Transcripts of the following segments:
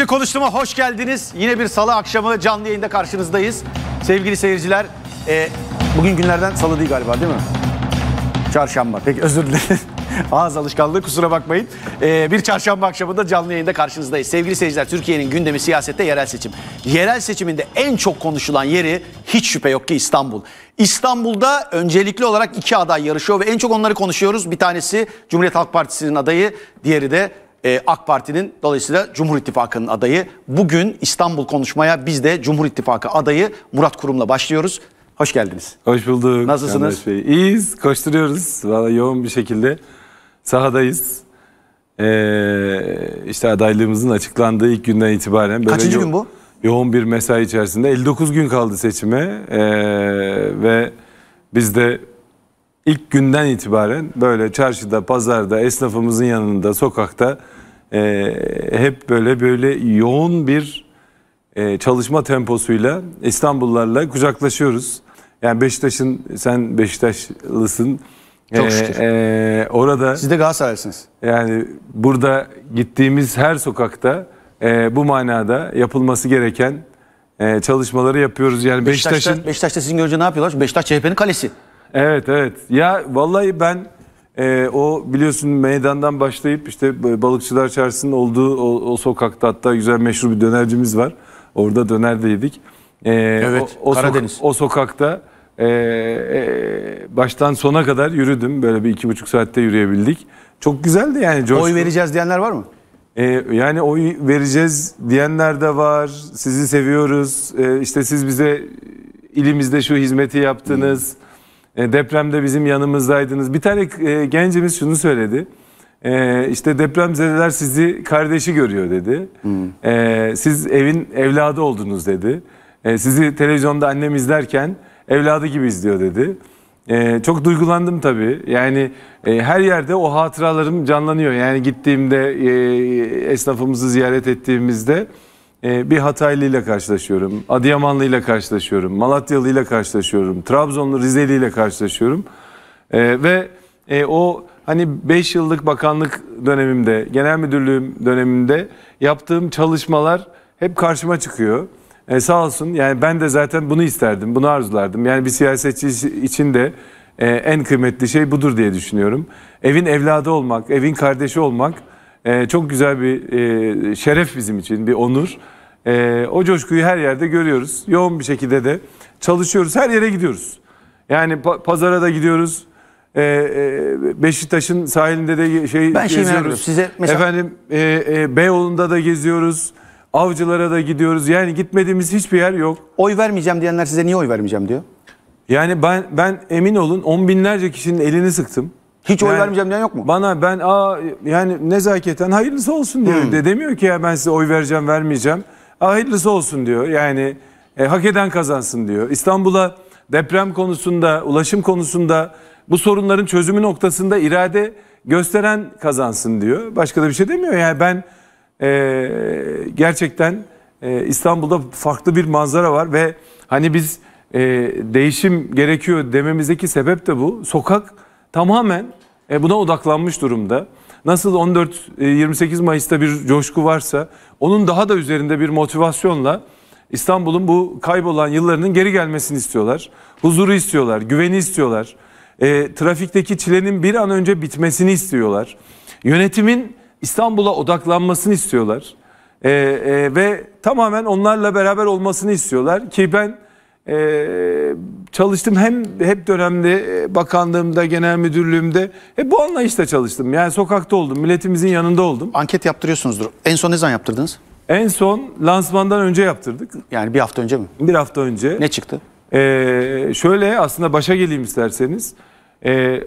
Üçüncü konuştuğuma hoş geldiniz. Yine bir salı akşamı canlı yayında karşınızdayız. Sevgili seyirciler, e, bugün günlerden salı değil galiba değil mi? Çarşamba. Peki özür dilerim. Ağız alışkanlığı kusura bakmayın. Ee, bir çarşamba akşamı da canlı yayında karşınızdayız. Sevgili seyirciler Türkiye'nin gündemi siyasette yerel seçim. Yerel seçiminde en çok konuşulan yeri hiç şüphe yok ki İstanbul. İstanbul'da öncelikli olarak iki aday yarışıyor ve en çok onları konuşuyoruz. Bir tanesi Cumhuriyet Halk Partisi'nin adayı, diğeri de e, AK Parti'nin dolayısıyla Cumhur İttifakı'nın adayı. Bugün İstanbul konuşmaya biz de Cumhur İttifakı adayı Murat Kurum'la başlıyoruz. Hoş geldiniz. Hoş bulduk. Nasılsınız? Bey. İyiyiz, koşturuyoruz. Valla yoğun bir şekilde sahadayız. Ee, işte adaylığımızın açıklandığı ilk günden itibaren. Böyle Kaçıncı gün bu? Yoğun bir mesai içerisinde. 59 gün kaldı seçime. Ee, ve biz de ilk günden itibaren böyle çarşıda, pazarda, esnafımızın yanında, sokakta e, hep böyle böyle yoğun bir e, çalışma temposuyla İstanbullularla kucaklaşıyoruz. Yani Beşiktaş'ın, sen Beşiktaşlısın. Çok Ee, e, orada Siz de Galatasaraylısınız. yani burada gittiğimiz her sokakta e, bu manada yapılması gereken e, çalışmaları yapıyoruz. Yani Beşiktaş'ın Beşiktaş'ta, Beşiktaş'ta sizin görünce ne yapıyorlar? Beşiktaş CHP'nin kalesi. Evet evet. Ya vallahi ben e, o biliyorsun meydandan başlayıp işte balıkçılar çarşısının olduğu o, o sokakta hatta güzel meşhur bir dönercimiz var. Orada döner de yedik. E, evet o, o Karadeniz. Soka, o sokakta e, e, baştan sona kadar yürüdüm. Böyle bir iki buçuk saatte yürüyebildik. Çok güzeldi yani. Coşku. Oy vereceğiz diyenler var mı? Ee, yani oy vereceğiz diyenler de var. Sizi seviyoruz. Ee, işte siz bize ilimizde şu hizmeti yaptınız. Hmm e, depremde bizim yanımızdaydınız. Bir tane e, gencimiz şunu söyledi. İşte işte depremzedeler sizi kardeşi görüyor dedi. Hmm. Ee, siz evin evladı oldunuz dedi. Ee, sizi televizyonda annem izlerken evladı gibi izliyor dedi. Ee, çok duygulandım tabii. Yani e, her yerde o hatıralarım canlanıyor. Yani gittiğimde e, e esnafımızı ziyaret ettiğimizde... Ee, bir Hataylı ile karşılaşıyorum, Adıyamanlı ile karşılaşıyorum, Malatyalı ile karşılaşıyorum, Trabzonlu Rizeli ile karşılaşıyorum. E, ve e, o hani 5 yıllık bakanlık dönemimde, genel müdürlüğüm döneminde yaptığım çalışmalar hep karşıma çıkıyor. E, sağ olsun yani ben de zaten bunu isterdim, bunu arzulardım. Yani bir siyasetçi için de e, en kıymetli şey budur diye düşünüyorum. Evin evladı olmak, evin kardeşi olmak e, çok güzel bir e, şeref bizim için, bir onur. E, o coşkuyu her yerde görüyoruz. Yoğun bir şekilde de çalışıyoruz. Her yere gidiyoruz. Yani pa- pazara da gidiyoruz. E, e, Beşiktaş'ın sahilinde de şey ben şey merak geziyoruz. size mesela Efendim e, e, Beyoğlu'nda da geziyoruz. Avcılara da gidiyoruz. Yani gitmediğimiz hiçbir yer yok. oy vermeyeceğim diyenler size niye oy vermeyeceğim diyor. Yani ben ben emin olun on binlerce kişinin elini sıktım. Hiç oy yani, vermeyeceğim diyen yok mu? Bana ben aa yani nezaketen hayırlısı olsun diyor. Hmm. De demiyor ki ya ben size oy vereceğim vermeyeceğim. Aa, hayırlısı olsun diyor. Yani e, hak eden kazansın diyor. İstanbul'a deprem konusunda, ulaşım konusunda bu sorunların çözümü noktasında irade gösteren kazansın diyor. Başka da bir şey demiyor. Yani ben e, gerçekten e, İstanbul'da farklı bir manzara var ve hani biz e, değişim gerekiyor dememizdeki sebep de bu. Sokak tamamen e, buna odaklanmış durumda. Nasıl 14-28 e, Mayıs'ta bir coşku varsa onun daha da üzerinde bir motivasyonla İstanbul'un bu kaybolan yıllarının geri gelmesini istiyorlar. Huzuru istiyorlar, güveni istiyorlar. E, trafikteki çilenin bir an önce bitmesini istiyorlar. Yönetimin İstanbul'a odaklanmasını istiyorlar. E, e, ve tamamen onlarla beraber olmasını istiyorlar ki ben ee, çalıştım hem hep dönemde e, bakanlığımda, genel müdürlüğümde hep bu anlayışla çalıştım. Yani sokakta oldum, milletimizin yanında oldum. Anket yaptırıyorsunuzdur. En son ne zaman yaptırdınız? En son lansmandan önce yaptırdık. Yani bir hafta önce mi? Bir hafta önce. Ne çıktı? Ee, şöyle aslında başa geleyim isterseniz. Ee,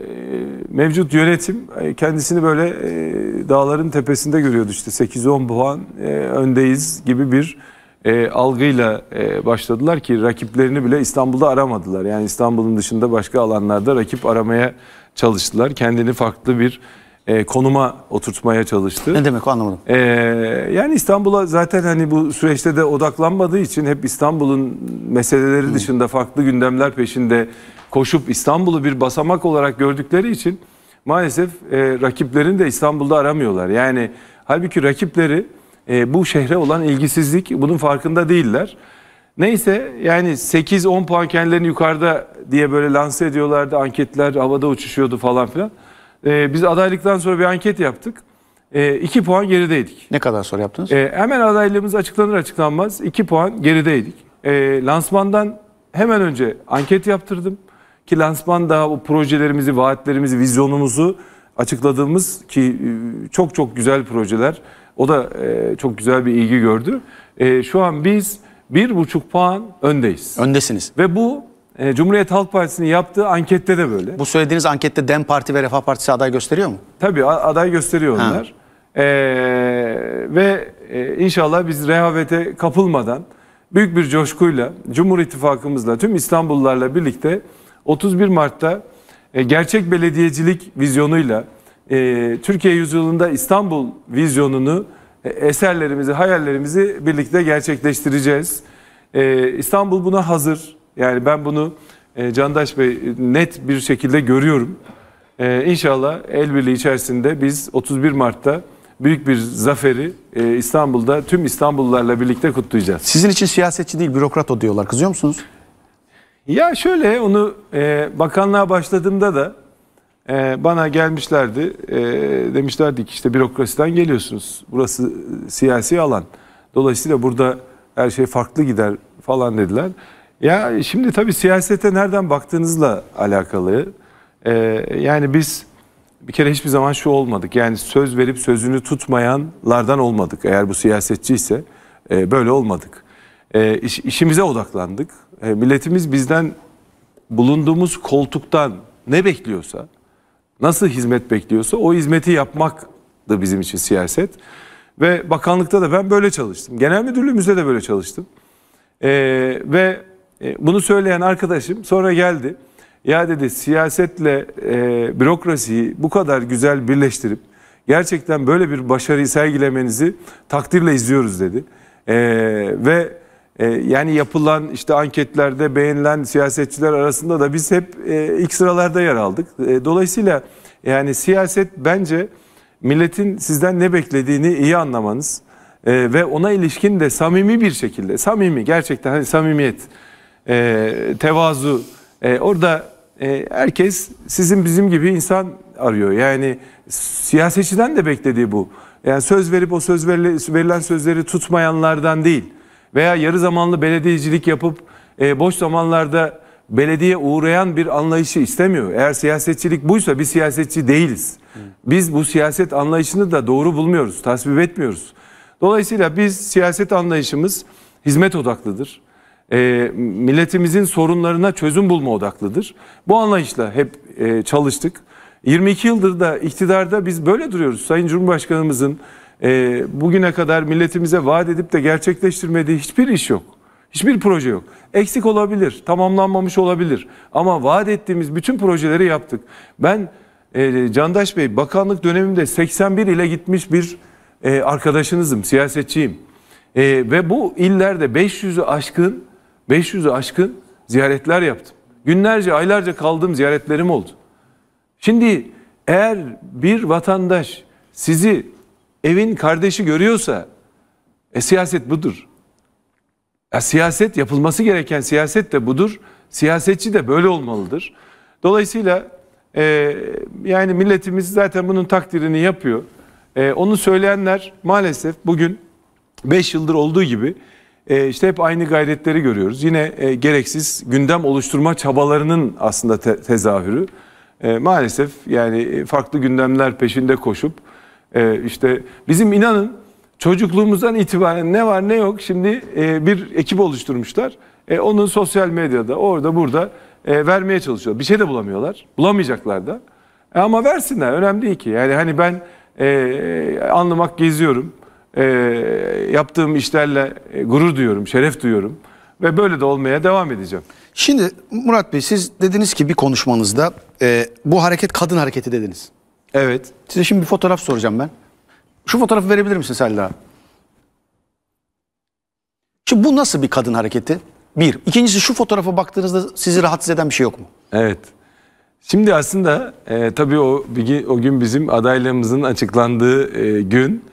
mevcut yönetim e, kendisini böyle e, dağların tepesinde görüyordu işte 8-10 puan e, öndeyiz gibi bir e, algıyla e, başladılar ki rakiplerini bile İstanbul'da aramadılar. Yani İstanbul'un dışında başka alanlarda rakip aramaya çalıştılar. Kendini farklı bir e, konuma oturtmaya çalıştı. Ne demek o anlamadım. E, yani İstanbul'a zaten hani bu süreçte de odaklanmadığı için hep İstanbul'un meseleleri Hı. dışında farklı gündemler peşinde koşup İstanbul'u bir basamak olarak gördükleri için maalesef e, rakiplerini de İstanbul'da aramıyorlar. Yani halbuki rakipleri e, bu şehre olan ilgisizlik bunun farkında değiller. Neyse yani 8-10 puan kendilerini yukarıda diye böyle lanse ediyorlardı. Anketler havada uçuşuyordu falan filan. E, biz adaylıktan sonra bir anket yaptık. 2 e, puan gerideydik. Ne kadar sonra yaptınız? E, hemen adaylığımız açıklanır açıklanmaz 2 puan gerideydik. E, lansmandan hemen önce anket yaptırdım. Ki lansman daha bu projelerimizi, vaatlerimizi, vizyonumuzu açıkladığımız ki e, çok çok güzel projeler. O da e, çok güzel bir ilgi gördü. E, şu an biz bir buçuk puan öndeyiz. Öndesiniz. Ve bu e, Cumhuriyet Halk Partisi'nin yaptığı ankette de böyle. Bu söylediğiniz ankette DEM Parti ve Refah Partisi aday gösteriyor mu? Tabii aday gösteriyor onlar. E, ve e, inşallah biz rehavete kapılmadan büyük bir coşkuyla Cumhur İttifakımızla tüm İstanbullularla birlikte 31 Mart'ta e, gerçek belediyecilik vizyonuyla e, Türkiye yüzyılında İstanbul vizyonunu, e, eserlerimizi, hayallerimizi birlikte gerçekleştireceğiz. E, İstanbul buna hazır. Yani ben bunu e, Candaş Bey net bir şekilde görüyorum. E, inşallah el birliği içerisinde biz 31 Mart'ta büyük bir zaferi e, İstanbul'da tüm İstanbullularla birlikte kutlayacağız. Sizin için siyasetçi değil bürokrat o diyorlar. Kızıyor musunuz? Ya şöyle onu e, bakanlığa başladığımda da e, bana gelmişlerdi. E, demişlerdi ki işte bürokrasiden geliyorsunuz. Burası siyasi alan. Dolayısıyla burada her şey farklı gider falan dediler. Ya şimdi tabii siyasete nereden baktığınızla alakalı. E, yani biz bir kere hiçbir zaman şu olmadık. Yani söz verip sözünü tutmayanlardan olmadık. Eğer bu siyasetçi ise e, böyle olmadık. E, iş, işimize odaklandık. E, milletimiz bizden bulunduğumuz koltuktan ne bekliyorsa nasıl hizmet bekliyorsa o hizmeti yapmak da bizim için siyaset. Ve bakanlıkta da ben böyle çalıştım. Genel müdürlüğümüzde de böyle çalıştım. Ee, ve e, bunu söyleyen arkadaşım sonra geldi. Ya dedi siyasetle e, bürokrasiyi bu kadar güzel birleştirip gerçekten böyle bir başarıyı sergilemenizi takdirle izliyoruz dedi. E, ve e, yani yapılan işte anketlerde beğenilen siyasetçiler arasında da biz hep e, ilk sıralarda yer aldık. E, dolayısıyla yani siyaset bence milletin sizden ne beklediğini iyi anlamanız e, ve ona ilişkin de samimi bir şekilde, samimi gerçekten hani samimiyet, tevazu, orada herkes sizin bizim gibi insan arıyor. Yani siyasetçiden de beklediği bu. Yani söz verip o söz verilen sözleri tutmayanlardan değil veya yarı zamanlı belediyecilik yapıp e, boş zamanlarda belediye uğrayan bir anlayışı istemiyor. Eğer siyasetçilik buysa bir siyasetçi değiliz. Biz bu siyaset anlayışını da doğru bulmuyoruz, tasvip etmiyoruz. Dolayısıyla biz siyaset anlayışımız hizmet odaklıdır. E, milletimizin sorunlarına çözüm bulma odaklıdır. Bu anlayışla hep e, çalıştık. 22 yıldır da iktidarda biz böyle duruyoruz. Sayın Cumhurbaşkanımızın e, bugüne kadar milletimize vaat edip de gerçekleştirmediği hiçbir iş yok. Hiçbir proje yok. Eksik olabilir, tamamlanmamış olabilir. Ama vaat ettiğimiz bütün projeleri yaptık. Ben e, Candaş Bey bakanlık dönemimde 81 ile gitmiş bir e, arkadaşınızım, siyasetçiyim. E, ve bu illerde 500'ü aşkın, 500'ü aşkın ziyaretler yaptım. Günlerce, aylarca kaldığım ziyaretlerim oldu. Şimdi eğer bir vatandaş sizi evin kardeşi görüyorsa e, siyaset budur. E, siyaset yapılması gereken siyaset de budur. Siyasetçi de böyle olmalıdır. Dolayısıyla e, yani milletimiz zaten bunun takdirini yapıyor. E, onu söyleyenler maalesef bugün 5 yıldır olduğu gibi e, işte hep aynı gayretleri görüyoruz. Yine e, gereksiz gündem oluşturma çabalarının aslında te tezahürü. E, maalesef yani e, farklı gündemler peşinde koşup e, işte bizim inanın çocukluğumuzdan itibaren ne var ne yok şimdi e, bir ekip oluşturmuşlar. E, onun sosyal medyada orada burada e, vermeye çalışıyor. Bir şey de bulamıyorlar. Bulamayacaklar da. E, ama versinler önemli değil ki. Yani hani ben e, anlamak geziyorum. E, yaptığım işlerle e, gurur duyuyorum, şeref duyuyorum. Ve böyle de olmaya devam edeceğim. Şimdi Murat Bey siz dediniz ki bir konuşmanızda e, bu hareket kadın hareketi dediniz. Evet. Size şimdi bir fotoğraf soracağım ben. Şu fotoğrafı verebilir misin Selda? Şimdi bu nasıl bir kadın hareketi? Bir. İkincisi şu fotoğrafa baktığınızda sizi rahatsız eden bir şey yok mu? Evet. Şimdi aslında e, tabii o, o gün bizim adaylığımızın açıklandığı e, gün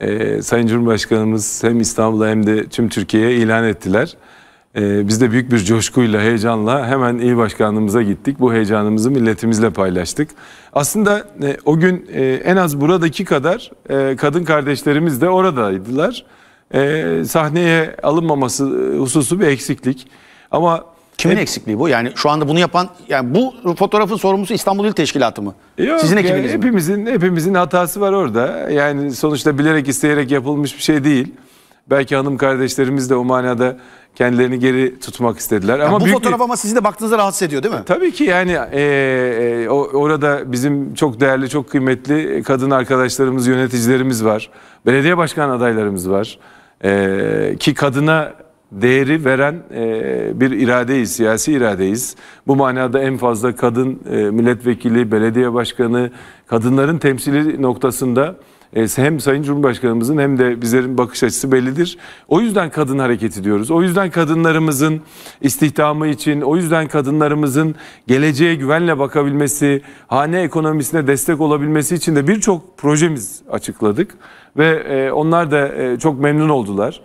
e, Sayın Cumhurbaşkanımız hem İstanbul'a hem de tüm Türkiye'ye ilan ettiler. Ee, biz de büyük bir coşkuyla, heyecanla hemen il başkanımıza gittik. Bu heyecanımızı milletimizle paylaştık. Aslında e, o gün e, en az buradaki kadar e, kadın kardeşlerimiz de oradaydılar. sahneye alınmaması hususu bir eksiklik. Ama Kimin e, eksikliği bu? Yani şu anda bunu yapan yani bu fotoğrafın sorumlusu İstanbul İl Teşkilatı mı? Yok, Sizin ekibiniz yani hepimizin mi? hepimizin hatası var orada. Yani sonuçta bilerek isteyerek yapılmış bir şey değil. Belki hanım kardeşlerimiz de o manada kendilerini geri tutmak istediler. Yani ama bu fotoğraf ama sizi de baktığınızda rahatsız ediyor değil mi? Tabii ki yani e, e, orada bizim çok değerli, çok kıymetli kadın arkadaşlarımız, yöneticilerimiz var. Belediye başkan adaylarımız var. E, ki kadına değeri veren e, bir iradeyiz, siyasi iradeyiz. Bu manada en fazla kadın e, milletvekili, belediye başkanı, kadınların temsili noktasında e, hem Sayın Cumhurbaşkanımızın hem de bizlerin bakış açısı bellidir. O yüzden kadın hareketi diyoruz. O yüzden kadınlarımızın istihdamı için, o yüzden kadınlarımızın geleceğe güvenle bakabilmesi, hane ekonomisine destek olabilmesi için de birçok projemiz açıkladık. Ve e, onlar da e, çok memnun oldular.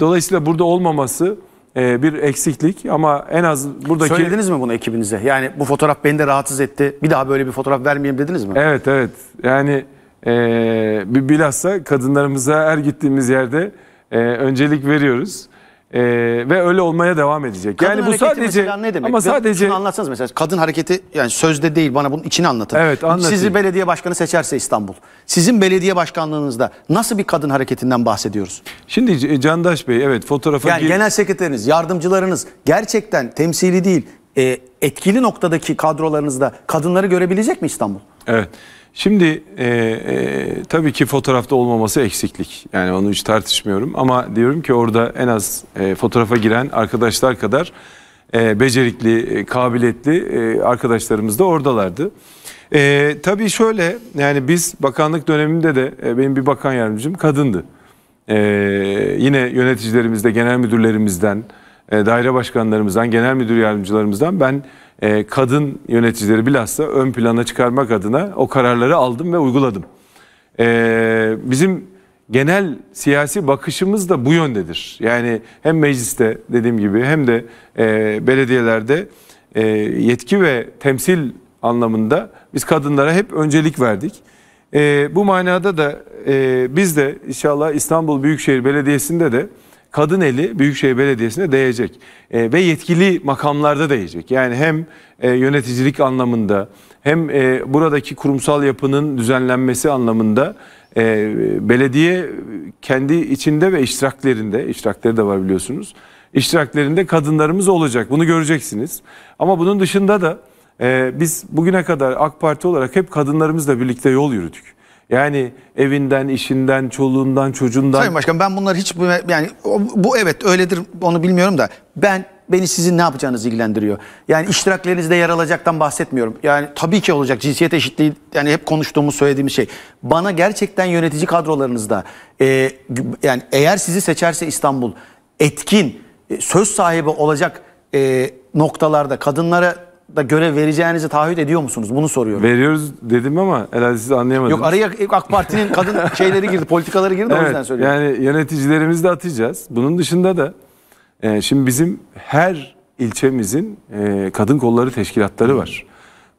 Dolayısıyla burada olmaması bir eksiklik ama en az buradaki... Söylediniz mi bunu ekibinize? Yani bu fotoğraf beni de rahatsız etti. Bir daha böyle bir fotoğraf vermeyeyim dediniz mi? Evet evet. Yani e, bilhassa kadınlarımıza her gittiğimiz yerde e, öncelik veriyoruz. E, ve öyle olmaya devam edecek. Kadın yani bu sadece ne demek? ama sadece şunu anlatsanız mesela kadın hareketi yani sözde değil bana bunun içini anlatın. Evet, anlatayım. Sizi belediye başkanı seçerse İstanbul. Sizin belediye başkanlığınızda nasıl bir kadın hareketinden bahsediyoruz? Şimdi Candaş Bey evet fotoğrafa Yani gir- genel sekreteriniz, yardımcılarınız gerçekten temsili değil, e, etkili noktadaki kadrolarınızda kadınları görebilecek mi İstanbul? Evet. Şimdi e, e, tabii ki fotoğrafta olmaması eksiklik. Yani onu hiç tartışmıyorum. Ama diyorum ki orada en az e, fotoğrafa giren arkadaşlar kadar e, becerikli, e, kabiliyetli e, arkadaşlarımız da oradalardı. E, tabii şöyle yani biz bakanlık döneminde de e, benim bir bakan yardımcım kadındı. E, yine yöneticilerimizde, genel müdürlerimizden, e, daire başkanlarımızdan, genel müdür yardımcılarımızdan ben e, kadın yöneticileri bilhassa ön plana çıkarmak adına o kararları aldım ve uyguladım. E, bizim genel siyasi bakışımız da bu yöndedir. Yani hem mecliste dediğim gibi hem de e, belediyelerde e, yetki ve temsil anlamında biz kadınlara hep öncelik verdik. E, bu manada da e, biz de inşallah İstanbul Büyükşehir Belediyesi'nde de kadın eli Büyükşehir Belediyesi'ne değecek e, ve yetkili makamlarda değecek. Yani hem e, yöneticilik anlamında hem e, buradaki kurumsal yapının düzenlenmesi anlamında e, belediye kendi içinde ve iştiraklerinde, iştirakleri de var biliyorsunuz, iştiraklerinde kadınlarımız olacak. Bunu göreceksiniz. Ama bunun dışında da e, biz bugüne kadar AK Parti olarak hep kadınlarımızla birlikte yol yürüdük. Yani evinden, işinden, çoluğundan, çocuğundan. Sayın Başkan ben bunları hiç yani bu evet öyledir onu bilmiyorum da ben beni sizin ne yapacağınız ilgilendiriyor. Yani iştiraklerinizde yer alacaktan bahsetmiyorum. Yani tabii ki olacak cinsiyet eşitliği yani hep konuştuğumuz söylediğimiz şey. Bana gerçekten yönetici kadrolarınızda e, yani eğer sizi seçerse İstanbul etkin e, söz sahibi olacak e, noktalarda kadınlara da görev vereceğinizi taahhüt ediyor musunuz? Bunu soruyorum. Veriyoruz dedim ama herhalde siz anlayamadınız. Yok araya AK Parti'nin kadın şeyleri girdi, politikaları girdi evet, o yüzden söylüyorum. Yani yöneticilerimizi de atacağız. Bunun dışında da e, şimdi bizim her ilçemizin e, kadın kolları teşkilatları var.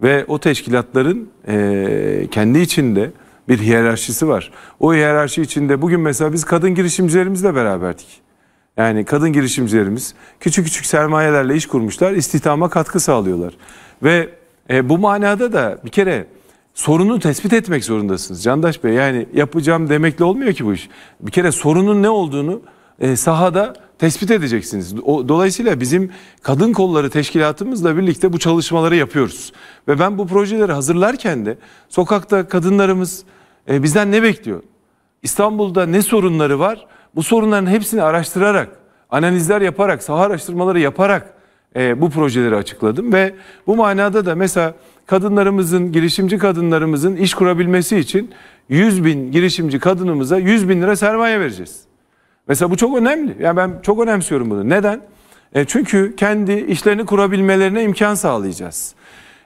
Ve o teşkilatların e, kendi içinde bir hiyerarşisi var. O hiyerarşi içinde bugün mesela biz kadın girişimcilerimizle beraberdik. Yani kadın girişimcilerimiz küçük küçük sermayelerle iş kurmuşlar, istihdama katkı sağlıyorlar. Ve e, bu manada da bir kere sorunu tespit etmek zorundasınız Candaş Bey. Yani yapacağım demekle olmuyor ki bu iş. Bir kere sorunun ne olduğunu e, sahada tespit edeceksiniz. dolayısıyla bizim kadın kolları teşkilatımızla birlikte bu çalışmaları yapıyoruz. Ve ben bu projeleri hazırlarken de sokakta kadınlarımız e, bizden ne bekliyor? İstanbul'da ne sorunları var? Bu sorunların hepsini araştırarak, analizler yaparak, saha araştırmaları yaparak e, bu projeleri açıkladım ve bu manada da mesela kadınlarımızın, girişimci kadınlarımızın iş kurabilmesi için 100 bin girişimci kadınımıza 100 bin lira sermaye vereceğiz. Mesela bu çok önemli. Yani ben çok önemsiyorum bunu. Neden? E, çünkü kendi işlerini kurabilmelerine imkan sağlayacağız.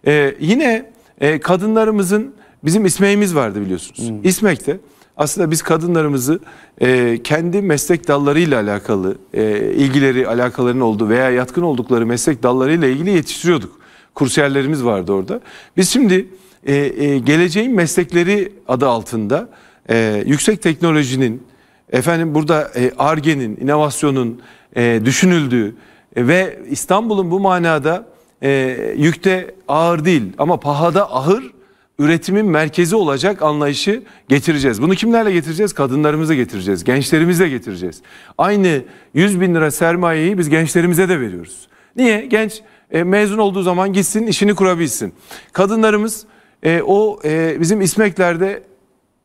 E, yine e, kadınlarımızın bizim İsmek'imiz vardı biliyorsunuz. Hmm. İsmek'te aslında biz kadınlarımızı e, kendi meslek dallarıyla alakalı, e, ilgileri, alakalarının olduğu veya yatkın oldukları meslek dallarıyla ilgili yetiştiriyorduk. Kursiyerlerimiz vardı orada. Biz şimdi e, e, geleceğin meslekleri adı altında e, yüksek teknolojinin, efendim burada e, ARGE'nin, inovasyonun e, düşünüldüğü e, ve İstanbul'un bu manada e, yükte ağır değil ama pahada ahır üretimin merkezi olacak anlayışı getireceğiz. Bunu kimlerle getireceğiz? Kadınlarımızı getireceğiz, gençlerimizle getireceğiz. Aynı 100 bin lira sermayeyi biz gençlerimize de veriyoruz. Niye? Genç e, mezun olduğu zaman gitsin işini kurabilsin. Kadınlarımız e, o e, bizim ismeklerde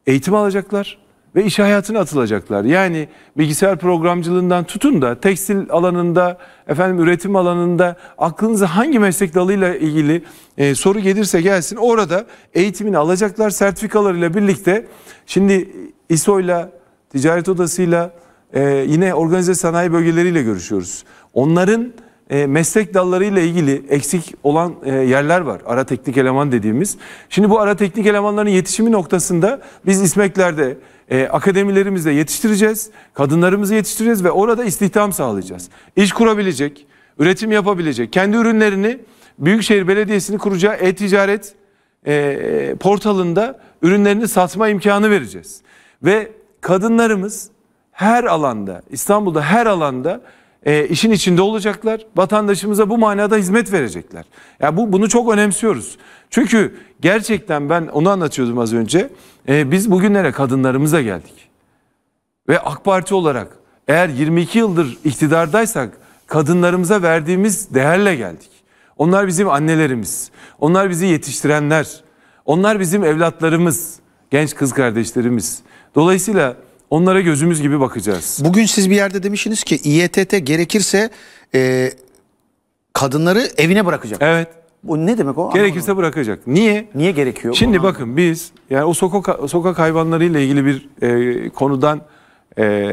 eğitim alacaklar ve iş hayatına atılacaklar. Yani bilgisayar programcılığından tutun da tekstil alanında, efendim üretim alanında aklınıza hangi meslek dalıyla ilgili e, soru gelirse gelsin orada eğitimini alacaklar sertifikalarıyla birlikte. Şimdi İSO'yla, ticaret odasıyla e, yine organize sanayi bölgeleriyle görüşüyoruz. Onların e, meslek dallarıyla ilgili eksik olan e, yerler var. Ara teknik eleman dediğimiz. Şimdi bu ara teknik elemanların yetişimi noktasında biz İsmekler'de e, ee, akademilerimizde yetiştireceğiz, kadınlarımızı yetiştireceğiz ve orada istihdam sağlayacağız. İş kurabilecek, üretim yapabilecek, kendi ürünlerini Büyükşehir belediyesini kuracağı e-ticaret e, portalında ürünlerini satma imkanı vereceğiz. Ve kadınlarımız her alanda, İstanbul'da her alanda e, işin içinde olacaklar. Vatandaşımıza bu manada hizmet verecekler. Ya yani bu bunu çok önemsiyoruz. Çünkü gerçekten ben onu anlatıyordum az önce e, biz bugünlere kadınlarımıza geldik. Ve AK Parti olarak eğer 22 yıldır iktidardaysak kadınlarımıza verdiğimiz değerle geldik. Onlar bizim annelerimiz, onlar bizi yetiştirenler, onlar bizim evlatlarımız, genç kız kardeşlerimiz. Dolayısıyla onlara gözümüz gibi bakacağız. Bugün siz bir yerde demişsiniz ki İETT gerekirse e, kadınları evine bırakacak. Evet. Bu ne demek o? Gerekirse Anladım. bırakacak. Niye? Niye gerekiyor? Şimdi Onu bakın biz yani o sokak sokak hayvanlarıyla ilgili bir e, konudan e,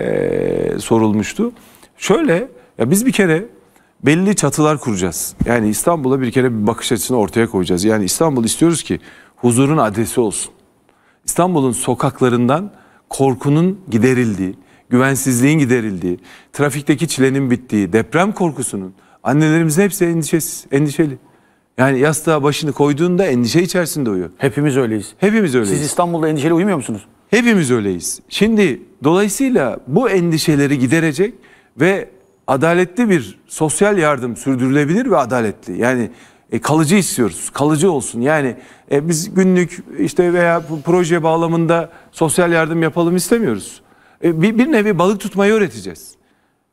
sorulmuştu. Şöyle ya biz bir kere belli çatılar kuracağız. Yani İstanbul'a bir kere bir bakış açısını ortaya koyacağız. Yani İstanbul istiyoruz ki huzurun adresi olsun. İstanbul'un sokaklarından korkunun giderildiği, güvensizliğin giderildiği, trafikteki çilenin bittiği, deprem korkusunun annelerimiz hepsi endişesiz, endişeli. Yani yastığa başını koyduğunda endişe içerisinde uyuyor. Hepimiz öyleyiz. Hepimiz öyleyiz. Siz İstanbul'da endişeli uyumuyor musunuz? Hepimiz öyleyiz. Şimdi dolayısıyla bu endişeleri giderecek ve adaletli bir sosyal yardım sürdürülebilir ve adaletli. Yani e, kalıcı istiyoruz. Kalıcı olsun. Yani e, biz günlük işte veya proje bağlamında sosyal yardım yapalım istemiyoruz. E, bir, bir nevi balık tutmayı öğreteceğiz.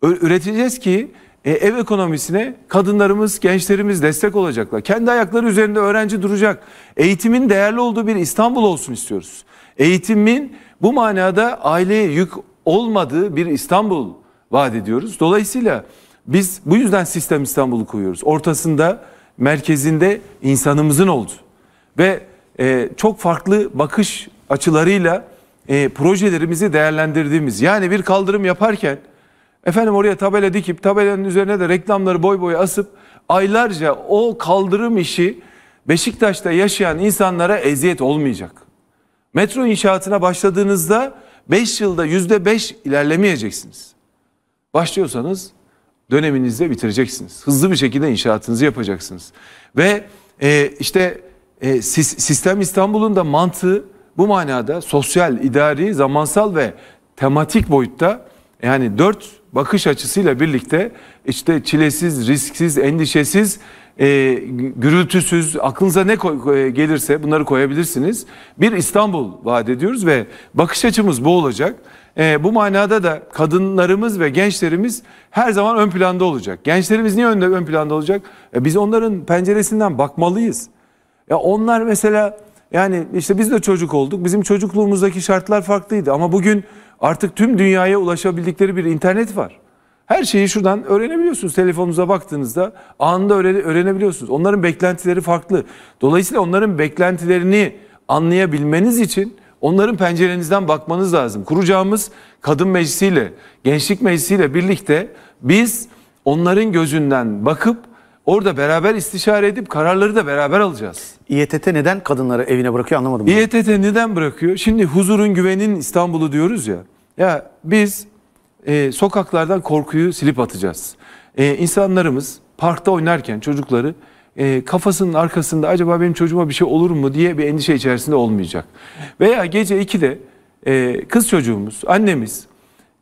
Ö, üreteceğiz ki e, ev ekonomisine kadınlarımız, gençlerimiz destek olacaklar. Kendi ayakları üzerinde öğrenci duracak. Eğitimin değerli olduğu bir İstanbul olsun istiyoruz. Eğitimin bu manada aileye yük olmadığı bir İstanbul vaat ediyoruz. Dolayısıyla biz bu yüzden sistem İstanbul'u koyuyoruz. Ortasında, merkezinde insanımızın oldu. Ve e, çok farklı bakış açılarıyla e, projelerimizi değerlendirdiğimiz yani bir kaldırım yaparken Efendim oraya tabela dikip tabelanın üzerine de reklamları boy boy asıp aylarca o kaldırım işi Beşiktaş'ta yaşayan insanlara eziyet olmayacak. Metro inşaatına başladığınızda 5 yılda %5 ilerlemeyeceksiniz. Başlıyorsanız döneminizde bitireceksiniz. Hızlı bir şekilde inşaatınızı yapacaksınız. Ve e, işte e, Sistem İstanbul'un da mantığı bu manada sosyal, idari, zamansal ve tematik boyutta yani dört bakış açısıyla birlikte işte çilesiz, risksiz, endişesiz, e, gürültüsüz, aklınıza ne koy, e, gelirse bunları koyabilirsiniz. Bir İstanbul vaat ediyoruz ve bakış açımız bu olacak. E, bu manada da kadınlarımız ve gençlerimiz her zaman ön planda olacak. Gençlerimiz niye önde ön planda olacak? E, biz onların penceresinden bakmalıyız. Ya onlar mesela yani işte biz de çocuk olduk. Bizim çocukluğumuzdaki şartlar farklıydı ama bugün artık tüm dünyaya ulaşabildikleri bir internet var. Her şeyi şuradan öğrenebiliyorsunuz. Telefonunuza baktığınızda anında öğrene, öğrenebiliyorsunuz. Onların beklentileri farklı. Dolayısıyla onların beklentilerini anlayabilmeniz için onların pencerenizden bakmanız lazım. Kuracağımız kadın meclisiyle, gençlik meclisiyle birlikte biz onların gözünden bakıp Orada beraber istişare edip kararları da beraber alacağız. İETT neden kadınları evine bırakıyor anlamadım. Ben. İETT neden bırakıyor? Şimdi huzurun güvenin İstanbul'u diyoruz ya. Ya biz e, sokaklardan korkuyu silip atacağız. E, insanlarımız parkta oynarken çocukları e, kafasının arkasında acaba benim çocuğuma bir şey olur mu diye bir endişe içerisinde olmayacak. Veya gece 2'de e, kız çocuğumuz, annemiz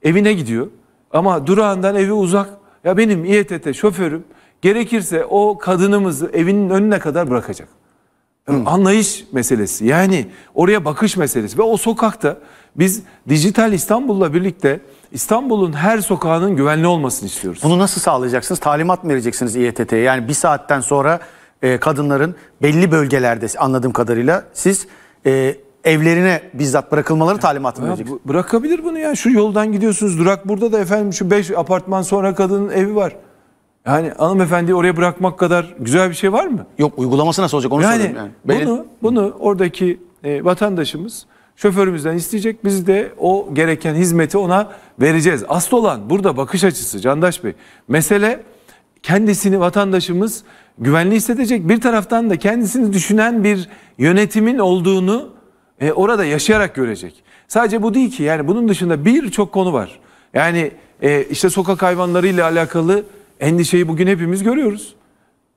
evine gidiyor ama durağından evi uzak. Ya benim İETT şoförüm Gerekirse o kadınımızı evinin önüne kadar bırakacak. Yani anlayış meselesi yani oraya bakış meselesi ve o sokakta biz dijital İstanbul'la birlikte İstanbul'un her sokağının güvenli olmasını istiyoruz. Bunu nasıl sağlayacaksınız? Talimat mı vereceksiniz İETT'ye? Yani bir saatten sonra e, kadınların belli bölgelerde anladığım kadarıyla siz e, evlerine bizzat bırakılmaları talimatını vereceksiniz. Bırakabilir bunu ya. Şu yoldan gidiyorsunuz durak burada da efendim şu 5 apartman sonra kadının evi var. Yani hanımefendiyi oraya bırakmak kadar güzel bir şey var mı? Yok uygulaması nasıl olacak onu yani, soruyorum. Yani. Bunu, bunu oradaki e, vatandaşımız şoförümüzden isteyecek. Biz de o gereken hizmeti ona vereceğiz. Asıl olan burada bakış açısı Candaş Bey. Mesele kendisini vatandaşımız güvenli hissedecek. Bir taraftan da kendisini düşünen bir yönetimin olduğunu e, orada yaşayarak görecek. Sadece bu değil ki yani bunun dışında birçok konu var. Yani e, işte sokak hayvanlarıyla alakalı endişeyi bugün hepimiz görüyoruz.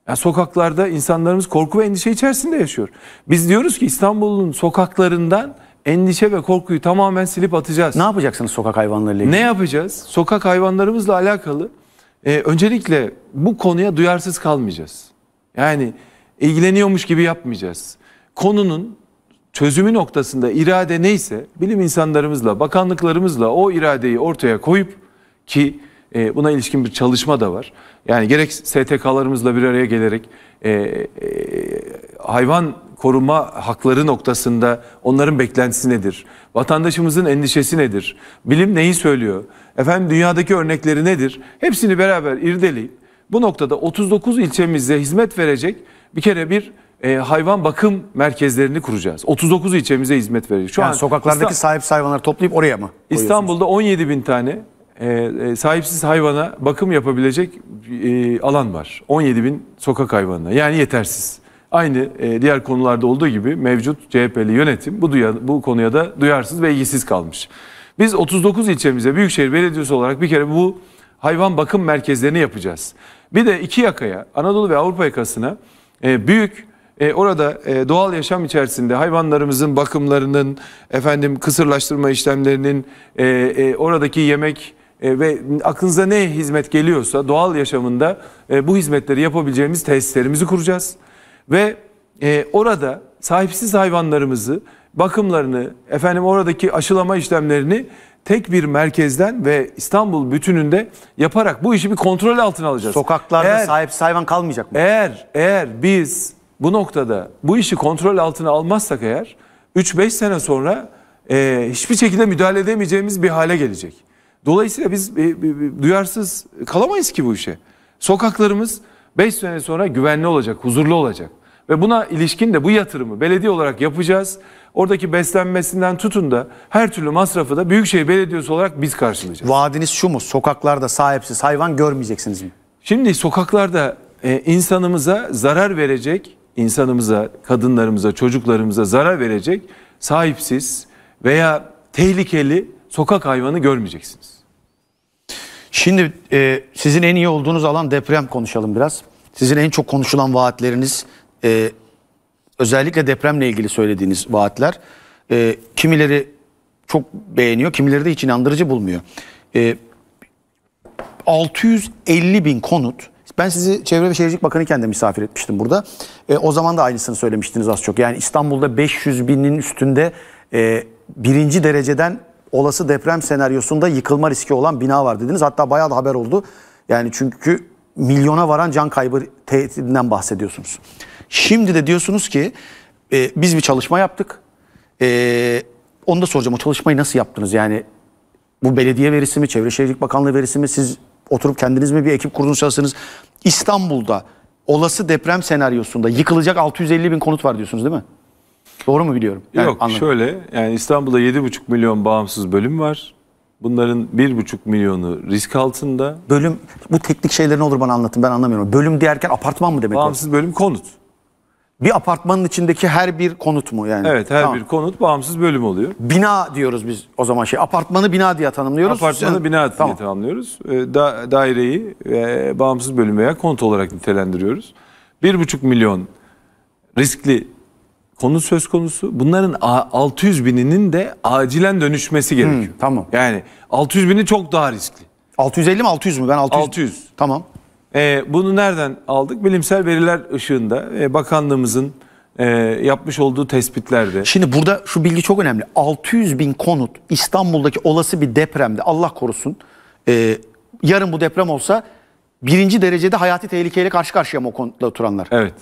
Yani sokaklarda insanlarımız korku ve endişe içerisinde yaşıyor. Biz diyoruz ki İstanbul'un sokaklarından endişe ve korkuyu tamamen silip atacağız. Ne yapacaksınız sokak hayvanlarıyla ilgili? Ne yapacağız? Sokak hayvanlarımızla alakalı e, öncelikle bu konuya duyarsız kalmayacağız. Yani ilgileniyormuş gibi yapmayacağız. Konunun çözümü noktasında irade neyse bilim insanlarımızla, bakanlıklarımızla o iradeyi ortaya koyup ki e, buna ilişkin bir çalışma da var. Yani gerek STK'larımızla bir araya gelerek e, e, hayvan koruma hakları noktasında onların beklentisi nedir? Vatandaşımızın endişesi nedir? Bilim neyi söylüyor? Efendim dünyadaki örnekleri nedir? Hepsini beraber irdeleyip bu noktada 39 ilçemize hizmet verecek bir kere bir e, hayvan bakım merkezlerini kuracağız. 39 ilçemize hizmet verecek. Şu yani an sokaklardaki İsta- sahip hayvanları toplayıp oraya mı? İstanbul'da 17 bin tane ee, e, sahipsiz hayvana bakım yapabilecek e, alan var. 17 bin sokak hayvanına yani yetersiz. Aynı e, diğer konularda olduğu gibi mevcut CHP'li yönetim bu, duya, bu konuya da duyarsız ve ilgisiz kalmış. Biz 39 ilçemize Büyükşehir Belediyesi olarak bir kere bu hayvan bakım merkezlerini yapacağız. Bir de iki yakaya Anadolu ve Avrupa yakasına e, büyük e, orada e, doğal yaşam içerisinde hayvanlarımızın bakımlarının efendim kısırlaştırma işlemlerinin e, e, oradaki yemek e, ve aklınıza ne hizmet geliyorsa doğal yaşamında e, bu hizmetleri yapabileceğimiz tesislerimizi kuracağız. Ve e, orada sahipsiz hayvanlarımızı, bakımlarını, efendim oradaki aşılama işlemlerini tek bir merkezden ve İstanbul bütününde yaparak bu işi bir kontrol altına alacağız. Sokaklarda eğer, sahipsiz hayvan kalmayacak mı? Eğer eğer biz bu noktada bu işi kontrol altına almazsak eğer 3-5 sene sonra e, hiçbir şekilde müdahale edemeyeceğimiz bir hale gelecek. Dolayısıyla biz e, e, e, duyarsız kalamayız ki bu işe. Sokaklarımız 5 sene sonra güvenli olacak, huzurlu olacak. Ve buna ilişkin de bu yatırımı belediye olarak yapacağız. Oradaki beslenmesinden tutun da her türlü masrafı da Büyükşehir Belediyesi olarak biz karşılayacağız. Vaadiniz şu mu? Sokaklarda sahipsiz hayvan görmeyeceksiniz mi? Şimdi sokaklarda e, insanımıza zarar verecek, insanımıza, kadınlarımıza, çocuklarımıza zarar verecek sahipsiz veya tehlikeli sokak hayvanı görmeyeceksiniz. Şimdi e, sizin en iyi olduğunuz alan deprem konuşalım biraz. Sizin en çok konuşulan vaatleriniz e, özellikle depremle ilgili söylediğiniz vaatler. E, kimileri çok beğeniyor, kimileri de hiç inandırıcı bulmuyor. E, 650 bin konut. Ben sizi Çevre ve Şehircilik Bakanı'yken de misafir etmiştim burada. E, o zaman da aynısını söylemiştiniz az çok. Yani İstanbul'da 500 binin üstünde e, birinci dereceden olası deprem senaryosunda yıkılma riski olan bina var dediniz. Hatta bayağı da haber oldu. Yani çünkü milyona varan can kaybı tehdidinden bahsediyorsunuz. Şimdi de diyorsunuz ki e, biz bir çalışma yaptık. E, onu da soracağım o çalışmayı nasıl yaptınız? Yani bu belediye verisi mi, Çevre Şehircilik Bakanlığı verisi mi? Siz oturup kendiniz mi bir ekip kurdunuz çalıştınız? İstanbul'da olası deprem senaryosunda yıkılacak 650 bin konut var diyorsunuz değil mi? Doğru mu biliyorum? Yani Yok anladım. şöyle yani İstanbul'da 7,5 milyon bağımsız bölüm var. Bunların 1,5 milyonu risk altında. Bölüm bu teknik şeyler ne olur bana anlatın ben anlamıyorum. Bölüm derken apartman mı demek? Bağımsız bölüm konut. Bir apartmanın içindeki her bir konut mu yani? Evet her tamam. bir konut bağımsız bölüm oluyor. Bina diyoruz biz o zaman şey. Apartmanı bina diye tanımlıyoruz. Apartmanı yani, bina diye tamam. tanımlıyoruz. Ee, da, daireyi e, bağımsız bölüm veya konut olarak nitelendiriyoruz. 1,5 milyon riskli konu söz konusu. Bunların 600 bininin de acilen dönüşmesi hmm, gerekiyor. Hmm, tamam. Yani 600 bini çok daha riskli. 650 mi 600 mü? Ben 600. 600. Tamam. Ee, bunu nereden aldık? Bilimsel veriler ışığında ee, bakanlığımızın e, yapmış olduğu tespitlerde. Şimdi burada şu bilgi çok önemli. 600 bin konut İstanbul'daki olası bir depremde Allah korusun e, yarın bu deprem olsa birinci derecede hayati tehlikeyle karşı karşıya mı o konutla oturanlar? Evet.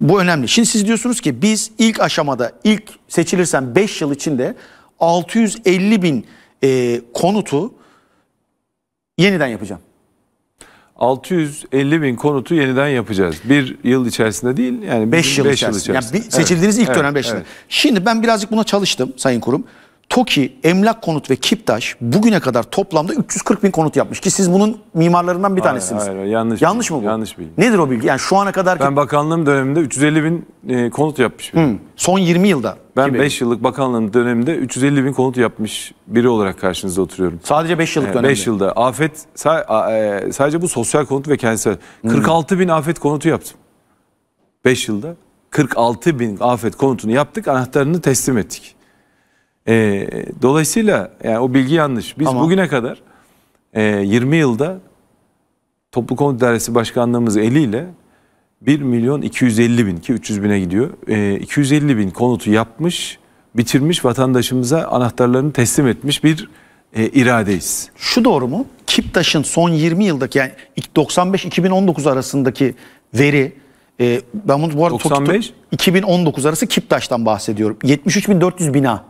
Bu önemli. Şimdi siz diyorsunuz ki biz ilk aşamada ilk seçilirsen 5 yıl içinde 650 bin e, konutu yeniden yapacağım. 650 bin konutu yeniden yapacağız. Bir yıl içerisinde değil yani 5 yıl, beş yıl içerisinde. Yani bir, seçildiğiniz evet, ilk dönem 5 evet, yıl. Evet. Şimdi ben birazcık buna çalıştım Sayın Kurum. TOKİ, Emlak Konut ve Kiptaş bugüne kadar toplamda 340 bin konut yapmış ki siz bunun mimarlarından bir hayır, tanesiniz. Hayır, yanlış. Yanlış bilgi, mı bu? Yanlış bilgi. Nedir o bilgi? Yani şu ana kadar Ben bakanlığım döneminde 350 bin e, konut yapmış Hmm, son 20 yılda. Ben gibi. 5 yıllık bakanlığım döneminde 350 bin konut yapmış biri olarak karşınızda oturuyorum. Sadece 5 yıllık dönemde? 5 yılda. Afet, e, sadece bu sosyal konut ve kentsel. Hmm. 46 bin afet konutu yaptım. 5 yılda. 46 bin afet konutunu yaptık, anahtarını teslim ettik. E, dolayısıyla yani o bilgi yanlış. Biz Ama- bugüne kadar e, 20 yılda Toplu Konut Dairesi Başkanlığımız eliyle 1 milyon 250 bin ki 300 bine gidiyor. E, 250 bin konutu yapmış, bitirmiş vatandaşımıza anahtarlarını teslim etmiş bir e, iradeyiz. Şu doğru mu? Kiptaş'ın son 20 yıldaki yani 95-2019 arasındaki veri e, ben bunu bu arada 95? 2019 arası Kiptaş'tan bahsediyorum. 73.400 bina.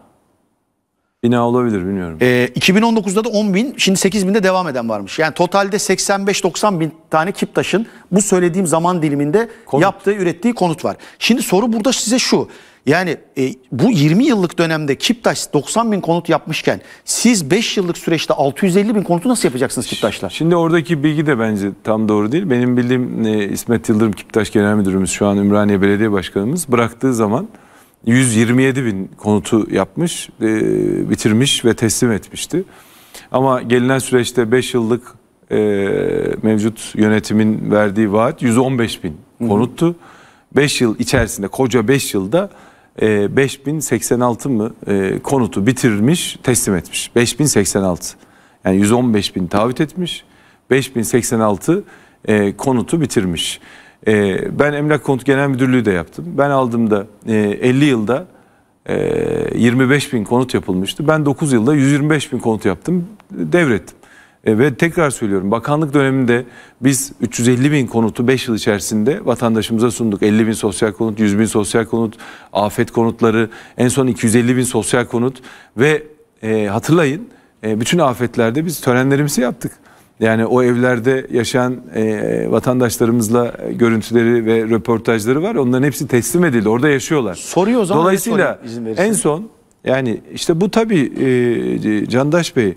Bina olabilir bilmiyorum. Ee, 2019'da da 10 bin, şimdi 8 binde devam eden varmış. Yani totalde 85-90 bin tane Kiptaş'ın bu söylediğim zaman diliminde konut. yaptığı, ürettiği konut var. Şimdi soru burada size şu. Yani e, bu 20 yıllık dönemde Kiptaş 90 bin konut yapmışken siz 5 yıllık süreçte 650 bin konutu nasıl yapacaksınız Kiptaş'la? Şimdi oradaki bilgi de bence tam doğru değil. Benim bildiğim e, İsmet Yıldırım Kiptaş Genel Müdürümüz şu an Ümraniye Belediye Başkanımız bıraktığı zaman 127 bin konutu yapmış, e, bitirmiş ve teslim etmişti. Ama gelinen süreçte 5 yıllık e, mevcut yönetimin verdiği vaat 115 bin konuttu. 5 yıl içerisinde, koca 5 yılda e, 5086 mı e, konutu bitirmiş, teslim etmiş. 5086. Yani 115 bin taahhüt etmiş, 5086 e, konutu bitirmiş. E, ben Emlak Konut Genel Müdürlüğü de yaptım. Ben aldığımda e, 50 yılda e, 25 bin konut yapılmıştı. Ben 9 yılda 125 bin konut yaptım, devrettim. E, ve tekrar söylüyorum bakanlık döneminde biz 350 bin konutu 5 yıl içerisinde vatandaşımıza sunduk. 50 bin sosyal konut, 100 bin sosyal konut, afet konutları, en son 250 bin sosyal konut ve e, hatırlayın e, bütün afetlerde biz törenlerimizi yaptık. Yani o evlerde yaşayan e, vatandaşlarımızla görüntüleri ve röportajları var. Onların hepsi teslim edildi. Orada yaşıyorlar. Soruyor o zaman. Dolayısıyla en son yani işte bu tabii e, Candaş Bey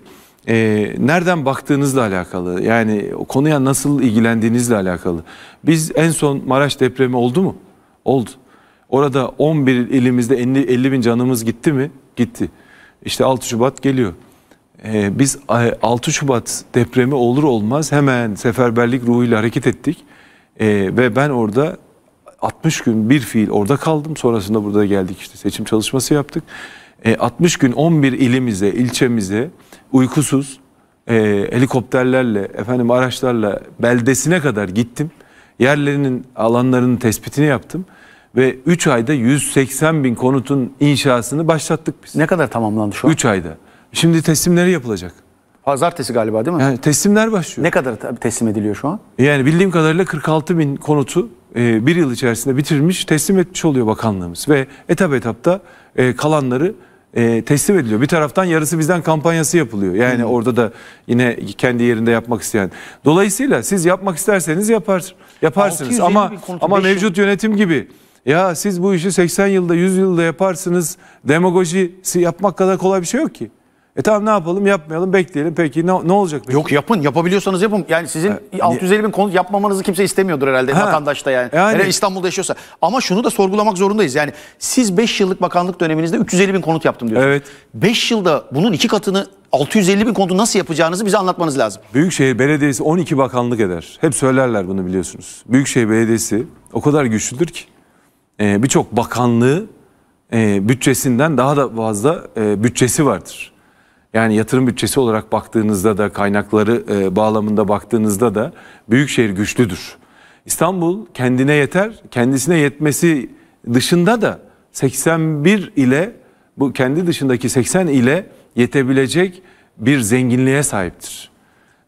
e, nereden baktığınızla alakalı. Yani o konuya nasıl ilgilendiğinizle alakalı. Biz en son Maraş depremi oldu mu? Oldu. Orada 11 ilimizde 50, 50 bin canımız gitti mi? Gitti. İşte 6 Şubat geliyor. Ee, biz 6 e, Şubat depremi olur olmaz hemen seferberlik ruhuyla hareket ettik. Ee, ve ben orada 60 gün bir fiil orada kaldım. Sonrasında burada geldik işte seçim çalışması yaptık. 60 ee, gün 11 ilimize, ilçemize uykusuz e, helikopterlerle, efendim araçlarla beldesine kadar gittim. Yerlerinin, alanlarının tespitini yaptım. Ve 3 ayda 180 bin konutun inşasını başlattık biz. Ne kadar tamamlandı şu an? 3 ayda. Şimdi teslimleri yapılacak. Pazartesi galiba değil mi? Yani teslimler başlıyor. Ne kadar teslim ediliyor şu an? Yani bildiğim kadarıyla 46 bin konutu e, bir yıl içerisinde bitirmiş, teslim etmiş oluyor bakanlığımız. Ve etap etapta e, kalanları e, teslim ediliyor. Bir taraftan yarısı bizden kampanyası yapılıyor. Yani hmm. orada da yine kendi yerinde yapmak isteyen. Dolayısıyla siz yapmak isterseniz yapar, yaparsınız. Ama ama mevcut yönetim gibi ya siz bu işi 80 yılda 100 yılda yaparsınız demagoji yapmak kadar kolay bir şey yok ki. E tamam ne yapalım yapmayalım bekleyelim. Peki ne, ne olacak? Peki? Yok yapın yapabiliyorsanız yapın. Yani sizin ha, 650 bin konut yapmamanızı kimse istemiyordur herhalde ha, vatandaşta yani. yani. Eğer İstanbul'da yaşıyorsa. Ama şunu da sorgulamak zorundayız. Yani siz 5 yıllık bakanlık döneminizde 350 bin konut yaptım diyorsunuz. Evet. 5 yılda bunun iki katını 650 bin konutu nasıl yapacağınızı bize anlatmanız lazım. Büyükşehir Belediyesi 12 bakanlık eder. Hep söylerler bunu biliyorsunuz. Büyükşehir Belediyesi o kadar güçlüdür ki e, birçok bakanlığı e, bütçesinden daha da fazla e, bütçesi vardır. Yani yatırım bütçesi olarak baktığınızda da kaynakları e, bağlamında baktığınızda da büyükşehir güçlüdür. İstanbul kendine yeter, kendisine yetmesi dışında da 81 ile bu kendi dışındaki 80 ile yetebilecek bir zenginliğe sahiptir.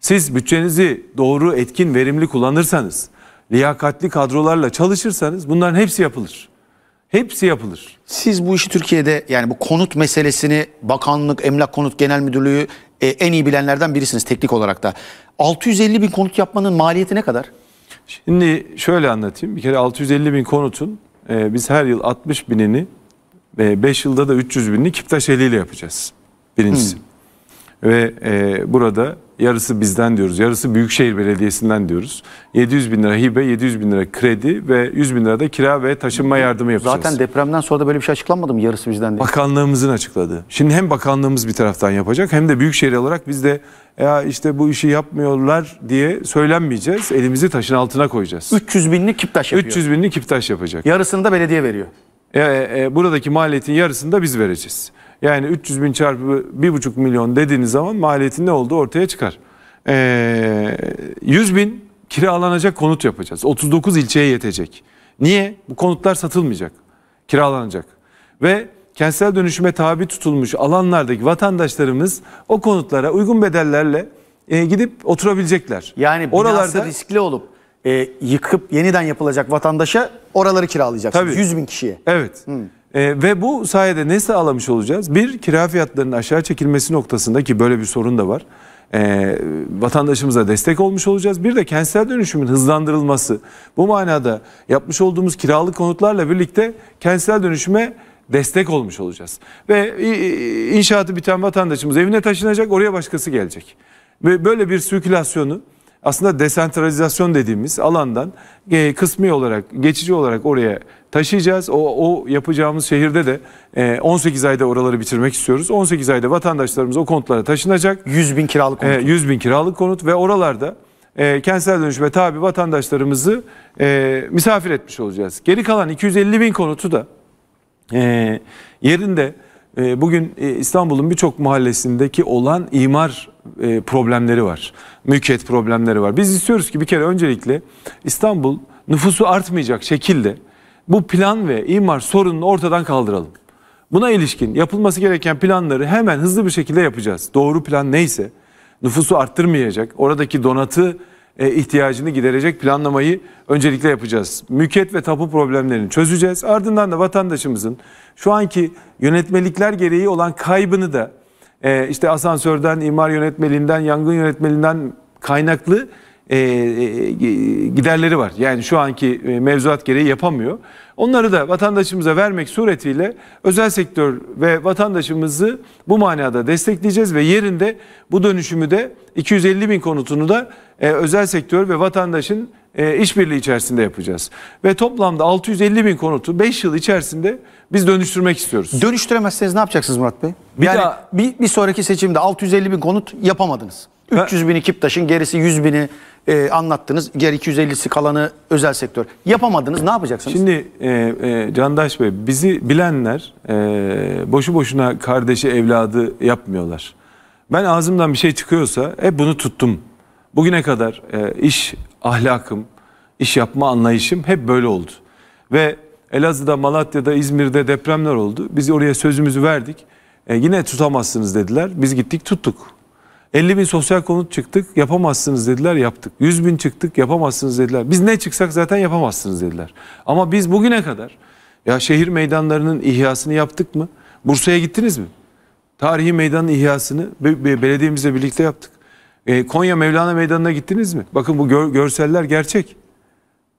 Siz bütçenizi doğru, etkin, verimli kullanırsanız, liyakatli kadrolarla çalışırsanız bunların hepsi yapılır. Hepsi yapılır. Siz bu işi Türkiye'de yani bu konut meselesini bakanlık, emlak konut genel müdürlüğü e, en iyi bilenlerden birisiniz teknik olarak da. 650 bin konut yapmanın maliyeti ne kadar? Şimdi şöyle anlatayım. Bir kere 650 bin konutun e, biz her yıl 60 binini, ve 5 yılda da 300 binini Kiptaş eliyle yapacağız. Birincisi. Hmm. Ve e, burada yarısı bizden diyoruz, yarısı Büyükşehir Belediyesi'nden diyoruz. 700 bin lira hibe, 700 bin lira kredi ve 100 bin lira da kira ve taşınma yardımı yapacağız. Zaten depremden sonra da böyle bir şey açıklanmadı mı yarısı bizden diye? Bakanlığımızın açıkladığı. Şimdi hem bakanlığımız bir taraftan yapacak hem de Büyükşehir olarak biz de e, ya işte bu işi yapmıyorlar diye söylenmeyeceğiz. Elimizi taşın altına koyacağız. 300 binlik kiptaş yapıyor. 300 binlik kiptaş yapacak. Yarısını da belediye veriyor. E, e, e buradaki maliyetin yarısını da biz vereceğiz. Yani 300 bin çarpı 1,5 milyon dediğiniz zaman maliyetin ne olduğu ortaya çıkar. Ee, 100 bin kiralanacak konut yapacağız. 39 ilçeye yetecek. Niye? Bu konutlar satılmayacak. Kiralanacak. Ve kentsel dönüşüme tabi tutulmuş alanlardaki vatandaşlarımız o konutlara uygun bedellerle e, gidip oturabilecekler. Yani Oralarda riskli olup e, yıkıp yeniden yapılacak vatandaşa oraları kiralayacaksınız. Tabii. 100 bin kişiye. Evet. Hmm. E, ve bu sayede ne sağlamış olacağız? Bir, kira fiyatlarının aşağı çekilmesi noktasında ki böyle bir sorun da var. E, vatandaşımıza destek olmuş olacağız. Bir de kentsel dönüşümün hızlandırılması. Bu manada yapmış olduğumuz kiralık konutlarla birlikte kentsel dönüşüme destek olmuş olacağız. Ve inşaatı biten vatandaşımız evine taşınacak, oraya başkası gelecek. Ve böyle bir sirkülasyonu aslında desentralizasyon dediğimiz alandan e, kısmi olarak geçici olarak oraya taşıyacağız. O, o yapacağımız şehirde de e, 18 ayda oraları bitirmek istiyoruz. 18 ayda vatandaşlarımız o konutlara taşınacak. 100 bin kiralık e, konut. E, 100 bin kiralık konut ve oralarda e, kentsel dönüşüme tabi vatandaşlarımızı e, misafir etmiş olacağız. Geri kalan 250 bin konutu da e, yerinde ee, bugün e, İstanbul'un birçok mahallesindeki olan imar e, problemleri var. Mülkiyet problemleri var. Biz istiyoruz ki bir kere öncelikle İstanbul nüfusu artmayacak şekilde bu plan ve imar sorununu ortadan kaldıralım. Buna ilişkin yapılması gereken planları hemen hızlı bir şekilde yapacağız. Doğru plan neyse nüfusu arttırmayacak, oradaki donatı e, ihtiyacını giderecek planlamayı öncelikle yapacağız. Mülkiyet ve tapu problemlerini çözeceğiz. Ardından da vatandaşımızın şu anki yönetmelikler gereği olan kaybını da e, işte asansörden, imar yönetmeliğinden, yangın yönetmeliğinden kaynaklı e, e, giderleri var. Yani şu anki mevzuat gereği yapamıyor. Onları da vatandaşımıza vermek suretiyle özel sektör ve vatandaşımızı bu manada destekleyeceğiz ve yerinde bu dönüşümü de 250 bin konutunu da e, özel sektör ve vatandaşın e, işbirliği içerisinde yapacağız. Ve toplamda 650 bin konutu 5 yıl içerisinde biz dönüştürmek istiyoruz. Dönüştüremezseniz ne yapacaksınız Murat Bey? Bir yani daha, bir, bir sonraki seçimde 650 bin konut yapamadınız. 300 bin bini taşın gerisi 100 bini e, anlattınız. Geri 250'si kalanı özel sektör. Yapamadınız ne yapacaksınız? Şimdi e, e, Candaş Bey bizi bilenler e, boşu boşuna kardeşi evladı yapmıyorlar. Ben ağzımdan bir şey çıkıyorsa hep bunu tuttum Bugüne kadar e, iş ahlakım, iş yapma anlayışım hep böyle oldu. Ve Elazığ'da, Malatya'da, İzmir'de depremler oldu. Biz oraya sözümüzü verdik. E, yine tutamazsınız dediler. Biz gittik tuttuk. 50 bin sosyal konut çıktık yapamazsınız dediler yaptık. 100 bin çıktık yapamazsınız dediler. Biz ne çıksak zaten yapamazsınız dediler. Ama biz bugüne kadar ya şehir meydanlarının ihyasını yaptık mı? Bursa'ya gittiniz mi? Tarihi meydanın ihyasını be be belediyemizle birlikte yaptık. E, Konya Mevlana Meydanı'na gittiniz mi? Bakın bu gör, görseller gerçek.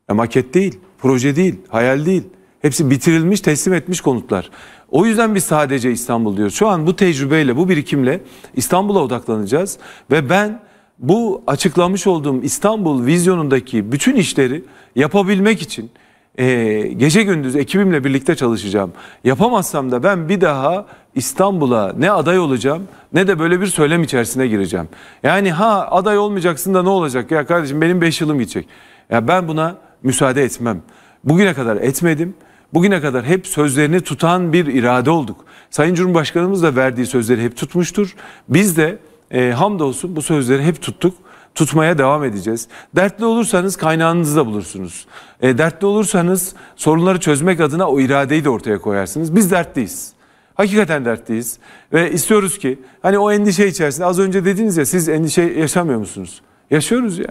Ya, e, maket değil, proje değil, hayal değil. Hepsi bitirilmiş, teslim etmiş konutlar. O yüzden biz sadece İstanbul diyoruz. Şu an bu tecrübeyle, bu birikimle İstanbul'a odaklanacağız. Ve ben bu açıklamış olduğum İstanbul vizyonundaki bütün işleri yapabilmek için e, gece gündüz ekibimle birlikte çalışacağım. Yapamazsam da ben bir daha İstanbul'a ne aday olacağım ne de böyle bir söylem içerisine gireceğim. Yani ha aday olmayacaksın da ne olacak ya kardeşim benim 5 yılım gidecek. Ya ben buna müsaade etmem. Bugüne kadar etmedim. Bugüne kadar hep sözlerini tutan bir irade olduk. Sayın Cumhurbaşkanımız da verdiği sözleri hep tutmuştur. Biz de e, hamdolsun bu sözleri hep tuttuk tutmaya devam edeceğiz. Dertli olursanız kaynağınızı da bulursunuz. E, dertli olursanız sorunları çözmek adına o iradeyi de ortaya koyarsınız. Biz dertliyiz. Hakikaten dertteyiz ve istiyoruz ki hani o endişe içerisinde az önce dediniz ya siz endişe yaşamıyor musunuz? Yaşıyoruz ya.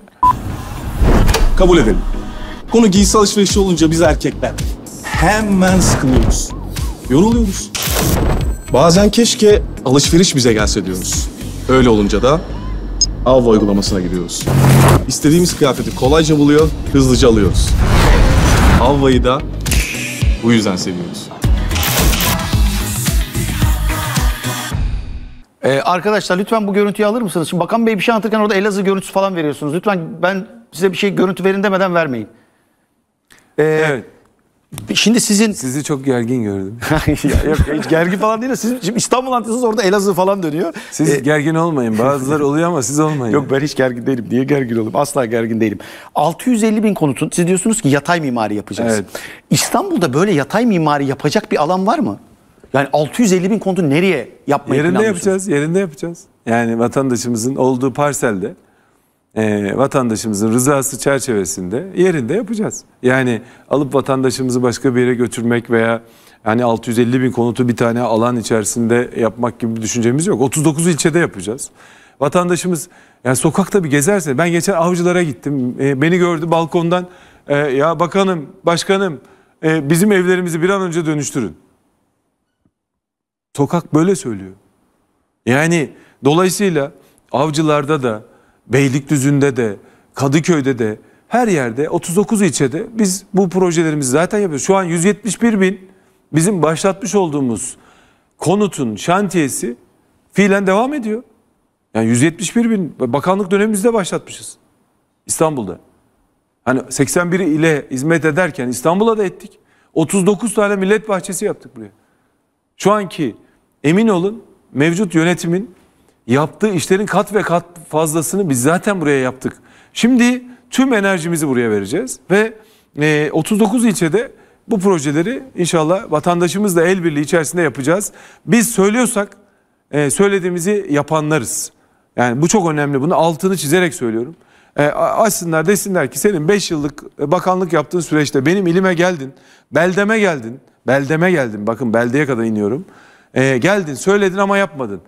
Kabul edelim. Konu giysi alışverişi olunca biz erkekler hemen sıkılıyoruz. Yoruluyoruz. Bazen keşke alışveriş bize gelse diyoruz. Öyle olunca da Avva uygulamasına giriyoruz. İstediğimiz kıyafeti kolayca buluyor, hızlıca alıyoruz. Avva'yı da bu yüzden seviyoruz. Ee, arkadaşlar lütfen bu görüntüyü alır mısınız? Şimdi Bakan Bey bir şey anlatırken orada Elazığ görüntüsü falan veriyorsunuz. Lütfen ben size bir şey görüntü verin demeden vermeyin. Ee, evet. Şimdi sizin... Sizi çok gergin gördüm. ya, yok, hiç gergin falan değil de siz şimdi İstanbul anlatıyorsunuz orada Elazığ falan dönüyor. Siz ee, gergin olmayın. Bazıları oluyor ama siz olmayın. Yok ben hiç gergin değilim. Niye gergin olayım? Asla gergin değilim. 650 bin konutun siz diyorsunuz ki yatay mimari yapacağız. Evet. İstanbul'da böyle yatay mimari yapacak bir alan var mı? Yani 650 bin kontu nereye yapmayı Yerinde yapacağız, yerinde yapacağız. Yani vatandaşımızın olduğu parselde e, vatandaşımızın rızası çerçevesinde yerinde yapacağız. Yani alıp vatandaşımızı başka bir yere götürmek veya yani 650 bin konutu bir tane alan içerisinde yapmak gibi bir düşüncemiz yok. 39 ilçede yapacağız. Vatandaşımız yani sokakta bir gezerse ben geçen avcılara gittim. E, beni gördü balkondan e, ya bakanım, başkanım e, bizim evlerimizi bir an önce dönüştürün. Sokak böyle söylüyor. Yani dolayısıyla avcılarda da, Beylikdüzü'nde de, Kadıköy'de de, her yerde 39 ilçede biz bu projelerimizi zaten yapıyoruz. Şu an 171 bin bizim başlatmış olduğumuz konutun şantiyesi fiilen devam ediyor. Yani 171 bin bakanlık dönemimizde başlatmışız İstanbul'da. Hani 81 ile hizmet ederken İstanbul'a da ettik. 39 tane millet bahçesi yaptık buraya. Şu anki emin olun mevcut yönetimin yaptığı işlerin kat ve kat fazlasını biz zaten buraya yaptık. Şimdi tüm enerjimizi buraya vereceğiz ve 39 e, ilçede bu projeleri inşallah vatandaşımızla el birliği içerisinde yapacağız. Biz söylüyorsak e, söylediğimizi yapanlarız. Yani bu çok önemli. Bunu altını çizerek söylüyorum. E, açsınlar desinler ki senin 5 yıllık e, bakanlık yaptığın süreçte benim ilime geldin, beldeme geldin, Beldeme geldim. Bakın beldeye kadar iniyorum. E, geldin söyledin ama yapmadın.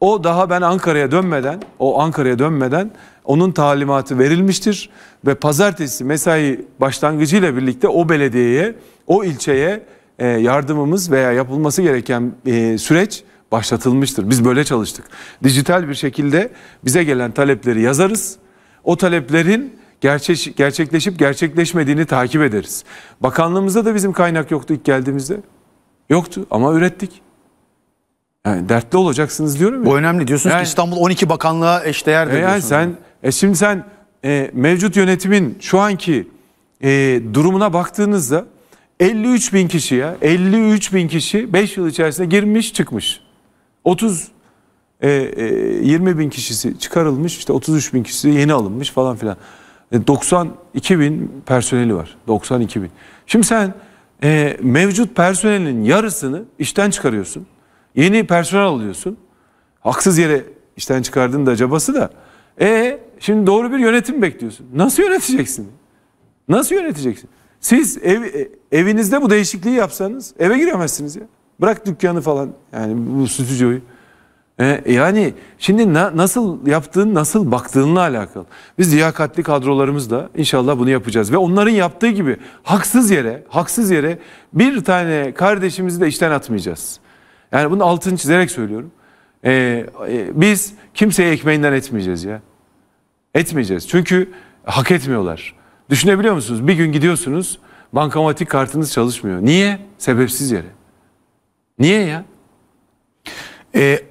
O daha ben Ankara'ya dönmeden, o Ankara'ya dönmeden onun talimatı verilmiştir ve pazartesi mesai başlangıcıyla birlikte o belediyeye, o ilçeye e, yardımımız veya yapılması gereken e, süreç başlatılmıştır. Biz böyle çalıştık. Dijital bir şekilde bize gelen talepleri yazarız. O taleplerin gerçeş, gerçekleşip gerçekleşmediğini takip ederiz. Bakanlığımızda da bizim kaynak yoktu ilk geldiğimizde. Yoktu ama ürettik. Yani dertli olacaksınız diyorum ya. Bu önemli diyorsunuz yani, ki İstanbul 12 bakanlığa eşdeğer de e yani sen e şimdi sen e, mevcut yönetimin şu anki e, durumuna baktığınızda 53 bin kişi ya 53 bin kişi 5 yıl içerisinde girmiş çıkmış. 30 e, e, 20 bin kişisi çıkarılmış işte 33 bin kişisi yeni alınmış falan filan. 92 e, bin personeli var. 92 bin. Şimdi sen e, mevcut personelin yarısını işten çıkarıyorsun. Yeni personel alıyorsun. Haksız yere işten çıkardın da acabası da. E şimdi doğru bir yönetim bekliyorsun. Nasıl yöneteceksin? Nasıl yöneteceksin? Siz ev, e, evinizde bu değişikliği yapsanız eve giremezsiniz ya. Bırak dükkanı falan yani bu stüdyoyu. E, yani şimdi na, nasıl yaptığın, nasıl baktığınla alakalı. Biz liyakatli kadrolarımızla inşallah bunu yapacağız. Ve onların yaptığı gibi haksız yere, haksız yere bir tane kardeşimizi de işten atmayacağız. Yani bunu altını çizerek söylüyorum. E, e, biz kimseye ekmeğinden etmeyeceğiz ya. Etmeyeceğiz. Çünkü hak etmiyorlar. Düşünebiliyor musunuz? Bir gün gidiyorsunuz, bankamatik kartınız çalışmıyor. Niye? Sebepsiz yere. Niye ya? Eee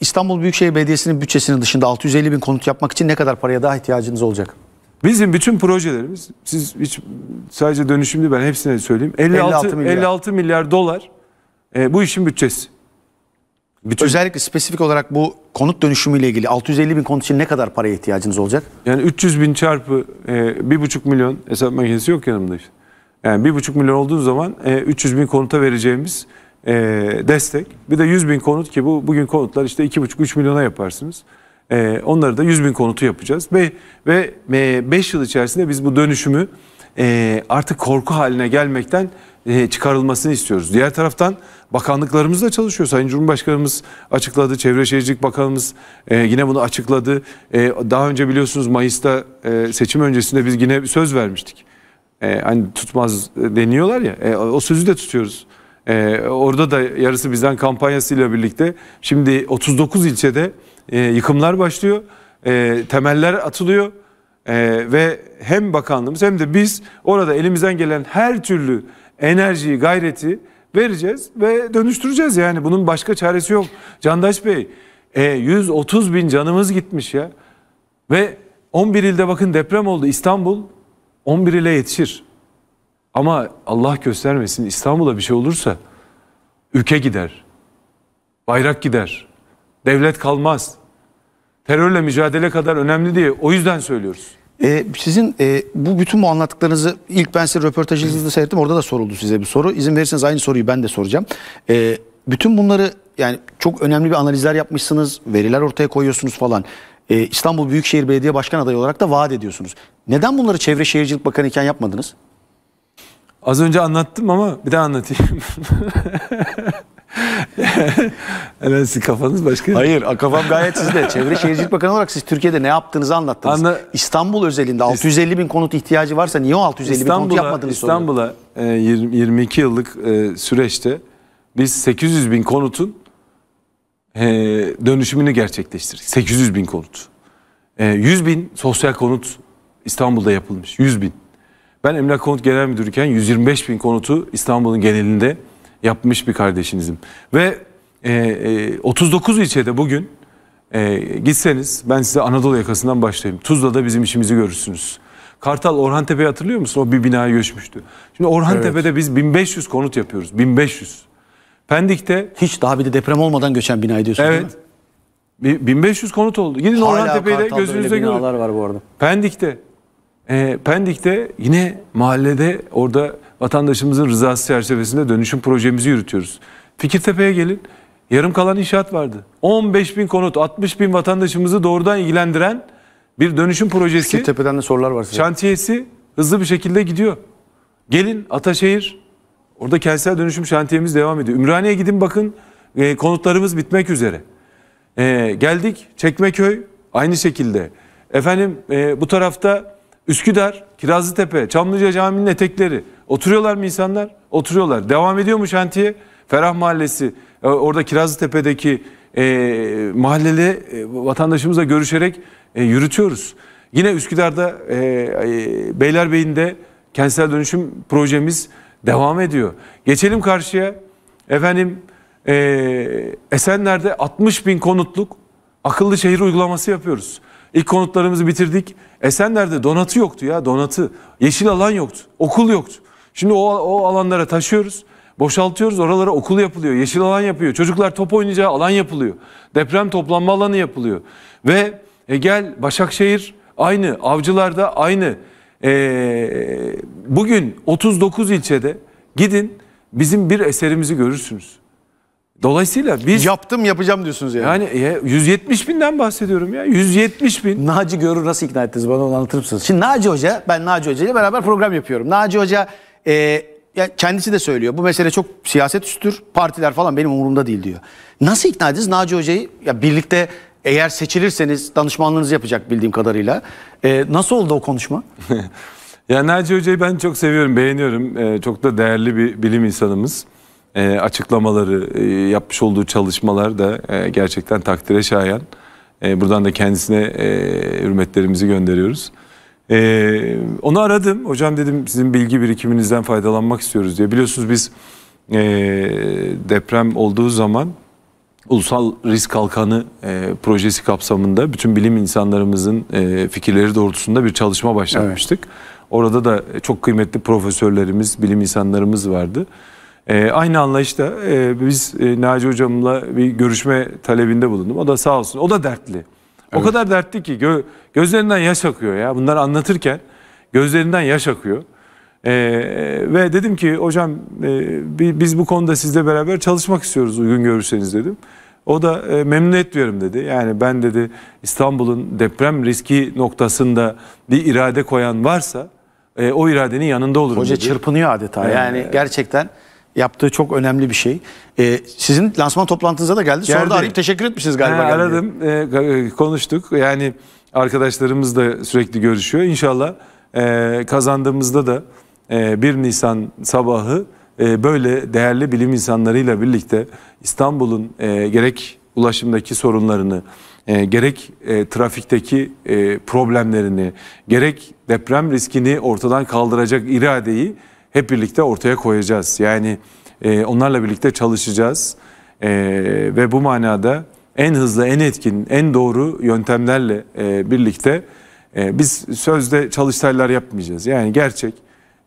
İstanbul Büyükşehir Belediyesi'nin bütçesinin dışında 650 bin konut yapmak için ne kadar paraya daha ihtiyacınız olacak? Bizim bütün projelerimiz, siz hiç sadece dönüşümlü ben hepsine söyleyeyim. 56, 56 milyar, 56 milyar dolar e, bu işin bütçesi. Bütün... Özellikle spesifik olarak bu konut dönüşümüyle ilgili 650 bin konut için ne kadar paraya ihtiyacınız olacak? Yani 300 bin çarpı e, buçuk milyon hesap makinesi yok yanımda işte. Yani bir buçuk milyon olduğu zaman e, 300 bin konuta vereceğimiz e, destek. Bir de 100 bin konut ki bu bugün konutlar işte 2,5-3 milyona yaparsınız. E, onları da 100 bin konutu yapacağız. Ve, ve 5 e, yıl içerisinde biz bu dönüşümü e, artık korku haline gelmekten e, çıkarılmasını istiyoruz. Diğer taraftan bakanlıklarımız da çalışıyor. Sayın Cumhurbaşkanımız açıkladı, Çevre Şehircilik Bakanımız e, yine bunu açıkladı. E, daha önce biliyorsunuz Mayıs'ta e, seçim öncesinde biz yine söz vermiştik. E, hani tutmaz e, deniyorlar ya, e, o sözü de tutuyoruz. Ee, orada da yarısı bizden kampanyasıyla birlikte şimdi 39 ilçede e, yıkımlar başlıyor, e, temeller atılıyor e, ve hem bakanlığımız hem de biz orada elimizden gelen her türlü enerjiyi, gayreti vereceğiz ve dönüştüreceğiz yani bunun başka çaresi yok. Candaş Bey e, 130 bin canımız gitmiş ya ve 11 ilde bakın deprem oldu İstanbul 11 ile yetişir. Ama Allah göstermesin İstanbul'a bir şey olursa ülke gider. Bayrak gider. Devlet kalmaz. Terörle mücadele kadar önemli diye o yüzden söylüyoruz. Ee, sizin e, bu bütün bu anlattıklarınızı ilk ben size röportajınızı seyrettim. Orada da soruldu size bir soru. İzin verirseniz aynı soruyu ben de soracağım. E, bütün bunları yani çok önemli bir analizler yapmışsınız. Veriler ortaya koyuyorsunuz falan. E, İstanbul Büyükşehir Belediye Başkan Adayı olarak da vaat ediyorsunuz. Neden bunları Çevre Şehircilik Bakanı iken yapmadınız? Az önce anlattım ama bir daha anlatayım. evet sizin kafanız başka. Hayır kafam gayet sizde. Çevre Şehircilik Bakanı olarak siz Türkiye'de ne yaptığınızı anlattınız. Anla... İstanbul özelinde 650 bin konut ihtiyacı varsa niye o 650 bin konut yapmadınız? İstanbul'a e, 20, 22 yıllık e, süreçte biz 800 bin konutun e, dönüşümünü gerçekleştirdik. 800 bin konut. E, 100 bin sosyal konut İstanbul'da yapılmış. 100 bin. Ben Emlak Konut Genel Müdürüken 125 bin konutu İstanbul'un genelinde yapmış bir kardeşinizim. Ve e, e, 39 ilçede bugün e, gitseniz ben size Anadolu yakasından başlayayım. Tuzla'da bizim işimizi görürsünüz. Kartal Orhantepe'yi hatırlıyor musun? O bir binaya göçmüştü. Şimdi Orhantepe'de evet. biz 1500 konut yapıyoruz. 1500. Pendik'te... Hiç daha bir de deprem olmadan göçen bina diyorsun evet. değil mi? 1500 konut oldu. Gidin Orhantepe'yi de gözünüzde görün. var bu arada. Pendik'te, e, Pendik'te yine mahallede orada vatandaşımızın rızası çerçevesinde dönüşüm projemizi yürütüyoruz. Fikirtepe'ye gelin. Yarım kalan inşaat vardı. 15 bin konut, 60 bin vatandaşımızı doğrudan ilgilendiren bir dönüşüm projesi. Fikirtepe'den de sorular var size. Şantiyesi hızlı bir şekilde gidiyor. Gelin Ataşehir, orada kentsel dönüşüm şantiyemiz devam ediyor. Ümraniye gidin bakın e, konutlarımız bitmek üzere. E, geldik Çekmeköy aynı şekilde. Efendim e, bu tarafta Üsküdar, Kirazlıtepe, Çamlıca Camii'nin etekleri. Oturuyorlar mı insanlar? Oturuyorlar. Devam ediyor mu şantiye? Ferah Mahallesi, e, orada Kirazlıtepe'deki e, mahalleli e, vatandaşımızla görüşerek e, yürütüyoruz. Yine Üsküdar'da e, e, Beylerbeyi'nde kentsel dönüşüm projemiz devam ediyor. Geçelim karşıya. Efendim e, Esenler'de 60 bin konutluk akıllı şehir uygulaması yapıyoruz. İlk konutlarımızı bitirdik. Esenler'de donatı yoktu ya donatı. Yeşil alan yoktu. Okul yoktu. Şimdi o, o alanlara taşıyoruz. Boşaltıyoruz oralara okul yapılıyor. Yeşil alan yapıyor. Çocuklar top oynayacağı alan yapılıyor. Deprem toplanma alanı yapılıyor. Ve e, gel Başakşehir aynı. avcılar da aynı. E, bugün 39 ilçede gidin bizim bir eserimizi görürsünüz. Dolayısıyla biz... Yaptım yapacağım diyorsunuz yani. Yani e, ya, 170 binden bahsediyorum ya. 170 bin. Naci Görür nasıl ikna ettiniz bana onu anlatır mısınız? Şimdi Naci Hoca, ben Naci Hoca ile beraber program yapıyorum. Naci Hoca e, ya kendisi de söylüyor. Bu mesele çok siyaset üstüdür. Partiler falan benim umurumda değil diyor. Nasıl ikna ediniz Naci Hoca'yı? Ya birlikte eğer seçilirseniz danışmanlığınızı yapacak bildiğim kadarıyla. E, nasıl oldu o konuşma? ya Naci Hoca'yı ben çok seviyorum, beğeniyorum. E, çok da değerli bir bilim insanımız e, açıklamaları, e, yapmış olduğu çalışmalar da e, gerçekten takdire şayan. E, buradan da kendisine e, hürmetlerimizi gönderiyoruz. E, onu aradım. Hocam dedim sizin bilgi birikiminizden faydalanmak istiyoruz diye. Biliyorsunuz biz e, deprem olduğu zaman Ulusal Risk Kalkanı e, projesi kapsamında bütün bilim insanlarımızın e, fikirleri doğrultusunda bir çalışma başlatmıştık. Evet. Orada da çok kıymetli profesörlerimiz, bilim insanlarımız vardı. E, aynı anlayışta e, biz e, Naci hocamla bir görüşme talebinde bulundum. O da sağ olsun. O da dertli. Evet. O kadar dertli ki gö gözlerinden yaş akıyor ya. Bunları anlatırken gözlerinden yaş akıyor. E, ve dedim ki hocam e, biz bu konuda sizle beraber çalışmak istiyoruz uygun görürseniz dedim. O da e, memnun etmiyorum dedi. Yani ben dedi İstanbul'un deprem riski noktasında bir irade koyan varsa e, o iradenin yanında olurum Hoca dedi. çırpınıyor adeta yani, yani gerçekten. Yaptığı çok önemli bir şey. Ee, sizin lansman toplantınıza da geldi. geldi. Sonra da arayıp teşekkür etmişsiniz galiba. Ha, aradım, e, e, konuştuk. Yani arkadaşlarımız da sürekli görüşüyor. İnşallah e, kazandığımızda da e, 1 Nisan sabahı e, böyle değerli bilim insanlarıyla birlikte İstanbul'un e, gerek ulaşımdaki sorunlarını, e, gerek e, trafikteki e, problemlerini, gerek deprem riskini ortadan kaldıracak iradeyi hep birlikte ortaya koyacağız. Yani e, onlarla birlikte çalışacağız e, ve bu manada en hızlı, en etkin, en doğru yöntemlerle e, birlikte e, biz sözde çalıştaylar yapmayacağız. Yani gerçek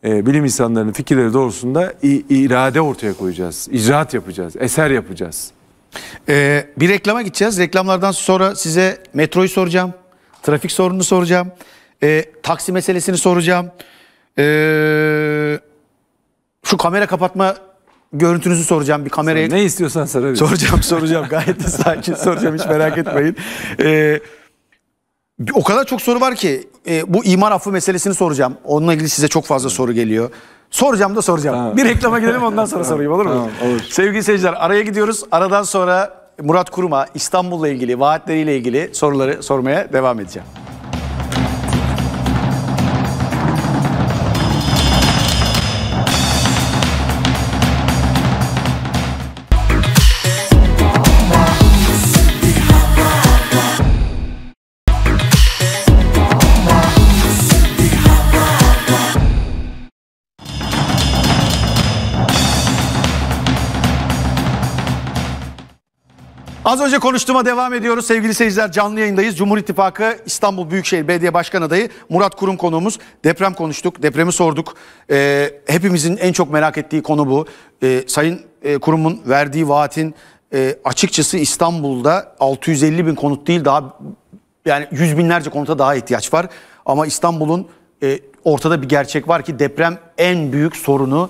e, bilim insanlarının fikirleri doğrusunda irade ortaya koyacağız, icraat yapacağız, eser yapacağız. Ee, bir reklama gideceğiz. Reklamlardan sonra size metroyu soracağım, trafik sorununu soracağım, e, taksi meselesini soracağım. Ee, şu kamera kapatma görüntünüzü soracağım bir kameraya. ne istiyorsan sarabilir. Soracağım soracağım gayet de sakin soracağım hiç merak etmeyin. Ee, o kadar çok soru var ki e, bu imar affı meselesini soracağım. Onunla ilgili size çok fazla soru geliyor. Soracağım da soracağım. Tamam. Bir reklama gidelim ondan sonra sorayım olur mu? Tamam, olur. Sevgili seyirciler araya gidiyoruz. Aradan sonra Murat Kurum'a İstanbul'la ilgili, vaatleriyle ilgili soruları sormaya devam edeceğim. Az önce konuştuğuma devam ediyoruz. Sevgili seyirciler canlı yayındayız. Cumhur İttifakı İstanbul Büyükşehir Belediye Başkan Adayı Murat Kurum konuğumuz. Deprem konuştuk, depremi sorduk. Ee, hepimizin en çok merak ettiği konu bu. Ee, Sayın e, Kurum'un verdiği vaatin e, açıkçası İstanbul'da 650 bin konut değil daha yani yüz binlerce konuta daha ihtiyaç var. Ama İstanbul'un e, ortada bir gerçek var ki deprem en büyük sorunu.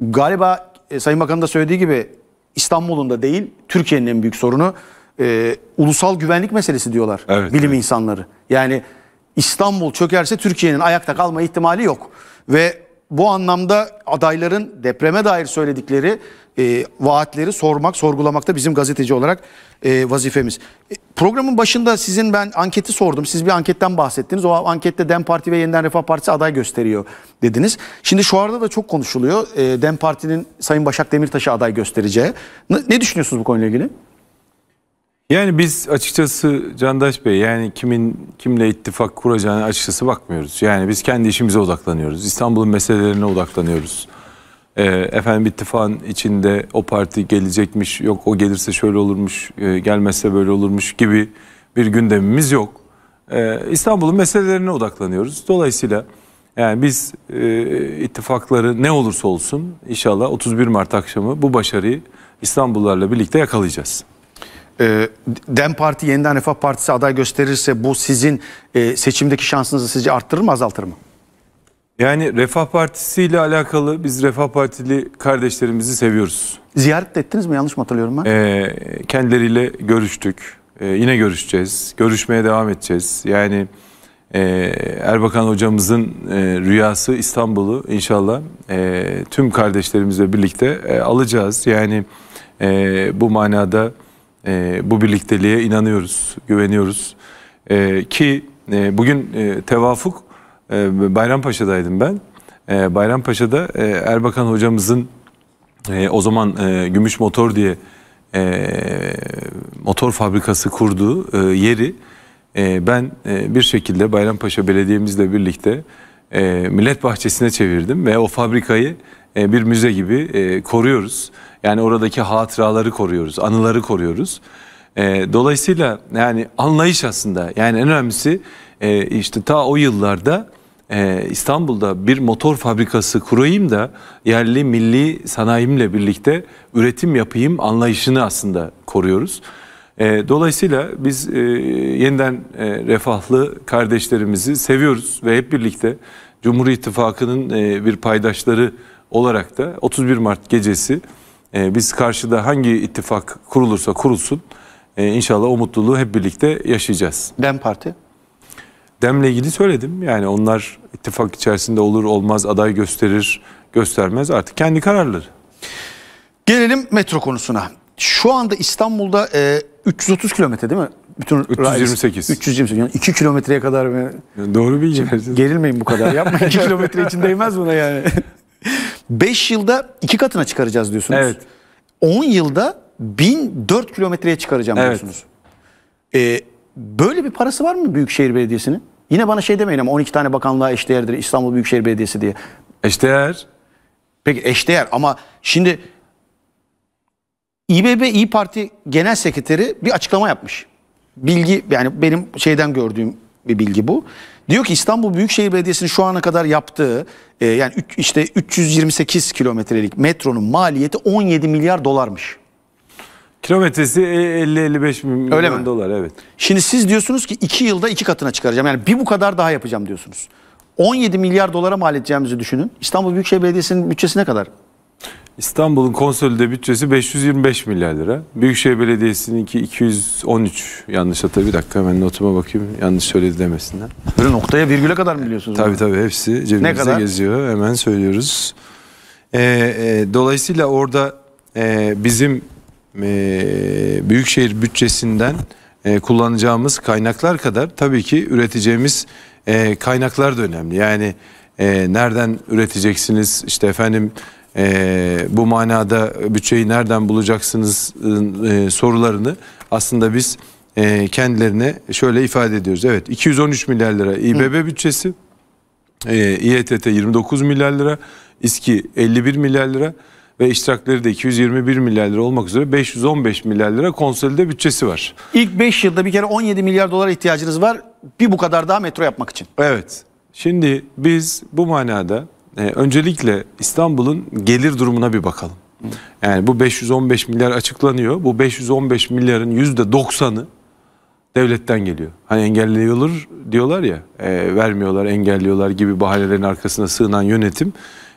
Galiba e, Sayın Bakan'ın da söylediği gibi İstanbul'un da değil Türkiye'nin en büyük sorunu e, ulusal güvenlik meselesi diyorlar evet, bilim evet. insanları. Yani İstanbul çökerse Türkiye'nin ayakta kalma ihtimali yok. Ve bu anlamda adayların depreme dair söyledikleri e, vaatleri sormak, sorgulamak da bizim gazeteci olarak e, vazifemiz. E, programın başında sizin ben anketi sordum. Siz bir anketten bahsettiniz. O ankette DEM Parti ve Yeniden Refah Partisi aday gösteriyor dediniz. Şimdi şu arada da çok konuşuluyor. E, DEM Parti'nin Sayın Başak Demirtaş'ı aday göstereceği. Ne, ne düşünüyorsunuz bu konuyla ilgili? Yani biz açıkçası Candaş Bey yani kimin kimle ittifak kuracağını açıkçası bakmıyoruz. Yani biz kendi işimize odaklanıyoruz. İstanbul'un meselelerine odaklanıyoruz e, efendim ittifakın içinde o parti gelecekmiş, yok o gelirse şöyle olurmuş, e, gelmezse böyle olurmuş gibi bir gündemimiz yok. E, İstanbul'un meselelerine odaklanıyoruz. Dolayısıyla yani biz e, ittifakları ne olursa olsun inşallah 31 Mart akşamı bu başarıyı İstanbullularla birlikte yakalayacağız. E, Dem Parti yeniden Refah Partisi aday gösterirse bu sizin e, seçimdeki şansınızı sizce arttırır mı azaltır mı? Yani Refah Partisi ile alakalı biz Refah Partili kardeşlerimizi seviyoruz. Ziyaret ettiniz mi? Yanlış mı hatırlıyorum ben? Ee, kendileriyle görüştük. Ee, yine görüşeceğiz. Görüşmeye devam edeceğiz. Yani e, Erbakan hocamızın e, rüyası İstanbul'u inşallah e, tüm kardeşlerimizle birlikte e, alacağız. Yani e, bu manada e, bu birlikteliğe inanıyoruz, güveniyoruz. E, ki e, bugün e, tevafuk ee, Bayrampaşa'daydım ben. Ee, Bayrampaşa'da e, Erbakan hocamızın e, o zaman e, Gümüş Motor diye motor fabrikası kurduğu yeri ben bir şekilde Bayrampaşa Belediye'mizle birlikte e, millet bahçesine çevirdim ve o fabrikayı bir müze gibi koruyoruz. Yani oradaki hatıraları koruyoruz, anıları koruyoruz. dolayısıyla yani anlayış aslında yani en önemlisi işte ta o yıllarda e, İstanbul'da bir motor fabrikası kurayım da yerli milli sanayimle birlikte üretim yapayım anlayışını aslında koruyoruz. E, dolayısıyla biz e, yeniden e, refahlı kardeşlerimizi seviyoruz ve hep birlikte Cumhur İttifakı'nın e, bir paydaşları olarak da 31 Mart gecesi e, biz karşıda hangi ittifak kurulursa kurulsun e, inşallah o mutluluğu hep birlikte yaşayacağız. DEM Parti? Dem'le ilgili söyledim. Yani onlar ittifak içerisinde olur olmaz aday gösterir göstermez artık kendi kararları. Gelelim metro konusuna. Şu anda İstanbul'da e, 330 kilometre değil mi? Bütün 328. 328. Yani 2 kilometreye kadar mı? doğru bilgi verdiniz. Gerilmeyin bu kadar. Yapmayın 2 kilometre için değmez buna yani. 5 yılda 2 katına çıkaracağız diyorsunuz. Evet. 10 yılda 1004 kilometreye çıkaracağım evet. diyorsunuz. Evet. Böyle bir parası var mı Büyükşehir Belediyesi'nin? Yine bana şey demeyin ama 12 tane bakanlığa eşdeğerdir İstanbul Büyükşehir Belediyesi diye. Eşdeğer. Peki eşdeğer ama şimdi İBB İyi Parti Genel Sekreteri bir açıklama yapmış. Bilgi yani benim şeyden gördüğüm bir bilgi bu. Diyor ki İstanbul Büyükşehir Belediyesi'nin şu ana kadar yaptığı e, yani üç, işte 328 kilometrelik metronun maliyeti 17 milyar dolarmış. Kilometresi 50-55 e, milyon mi? dolar evet. Şimdi siz diyorsunuz ki 2 yılda 2 katına çıkaracağım. Yani bir bu kadar daha yapacağım diyorsunuz. 17 milyar dolara mal edeceğimizi düşünün. İstanbul Büyükşehir Belediyesi'nin bütçesi ne kadar? İstanbul'un konsolide bütçesi 525 milyar lira. Büyükşehir Belediyesi'ninki 213 yanlış hatır bir dakika hemen notuma bakayım yanlış söyledi demesinler. Böyle noktaya virgüle kadar mı biliyorsunuz? Tabii bunu? tabii hepsi cebimizde geziyor hemen söylüyoruz. Ee, e, dolayısıyla orada e, bizim ee, büyükşehir bütçesinden e, kullanacağımız kaynaklar kadar tabii ki üreteceğimiz e, kaynaklar da önemli. Yani e, nereden üreteceksiniz işte efendim bu manada bütçeyi nereden bulacaksınız sorularını aslında biz kendilerine şöyle ifade ediyoruz. Evet 213 milyar lira İBB Hı. bütçesi, İETT 29 milyar lira, İSKİ 51 milyar lira ve iştirakleri de 221 milyar lira olmak üzere 515 milyar lira konsolide bütçesi var. İlk 5 yılda bir kere 17 milyar dolar ihtiyacınız var. Bir bu kadar daha metro yapmak için. Evet. Şimdi biz bu manada e, öncelikle İstanbul'un gelir durumuna bir bakalım. Yani bu 515 milyar açıklanıyor. Bu 515 milyarın %90'ı devletten geliyor. Hani engelliyorlar diyorlar ya, e, vermiyorlar, engelliyorlar gibi bahanelerin arkasına sığınan yönetim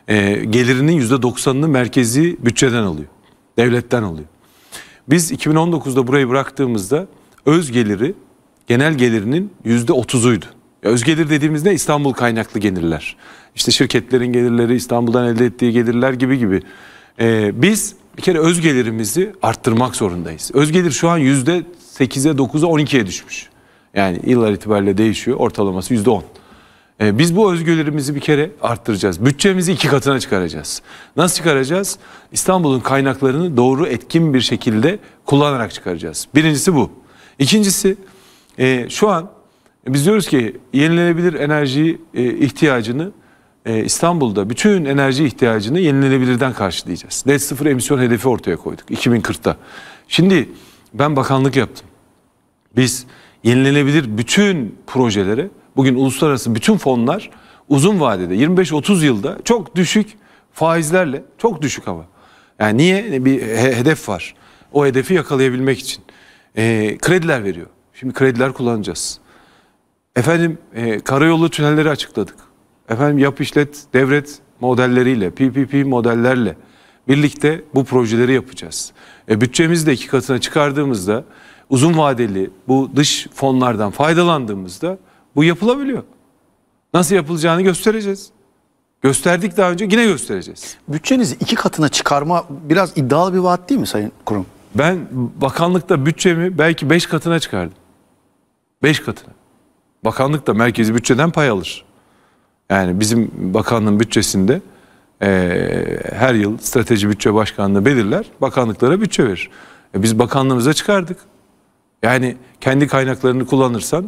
e, gelirinin %90'ını merkezi bütçeden alıyor. Devletten alıyor. Biz 2019'da burayı bıraktığımızda öz geliri genel gelirinin %30'uydu. Öz gelir dediğimiz ne? İstanbul kaynaklı gelirler. İşte şirketlerin gelirleri, İstanbul'dan elde ettiği gelirler gibi gibi. Ee, biz bir kere öz gelirimizi arttırmak zorundayız. Öz gelir şu an %8'e, 9'a, 12'ye düşmüş. Yani yıllar itibariyle değişiyor. Ortalaması %10. E, biz bu özgürlerimizi bir kere arttıracağız. Bütçemizi iki katına çıkaracağız. Nasıl çıkaracağız? İstanbul'un kaynaklarını doğru etkin bir şekilde kullanarak çıkaracağız. Birincisi bu. İkincisi e, şu an biz diyoruz ki yenilenebilir enerji e, ihtiyacını e, İstanbul'da bütün enerji ihtiyacını yenilenebilirden karşılayacağız. Net sıfır emisyon hedefi ortaya koyduk 2040'ta. Şimdi ben bakanlık yaptım. Biz yenilenebilir bütün projelere Bugün uluslararası bütün fonlar uzun vadede 25-30 yılda çok düşük faizlerle çok düşük ama. Yani niye? Bir hedef var. O hedefi yakalayabilmek için. E, krediler veriyor. Şimdi krediler kullanacağız. Efendim e, karayolu tünelleri açıkladık. Efendim yap işlet devret modelleriyle, PPP modellerle birlikte bu projeleri yapacağız. E, bütçemizi de iki katına çıkardığımızda uzun vadeli bu dış fonlardan faydalandığımızda bu yapılabiliyor. Nasıl yapılacağını göstereceğiz. Gösterdik daha önce yine göstereceğiz. Bütçenizi iki katına çıkarma biraz iddialı bir vaat değil mi Sayın Kurum? Ben bakanlıkta bütçemi belki beş katına çıkardım. Beş katına. Bakanlık da merkezi bütçeden pay alır. Yani bizim bakanlığın bütçesinde e, her yıl strateji bütçe başkanlığı belirler. Bakanlıklara bütçe verir. E, biz bakanlığımıza çıkardık. Yani kendi kaynaklarını kullanırsan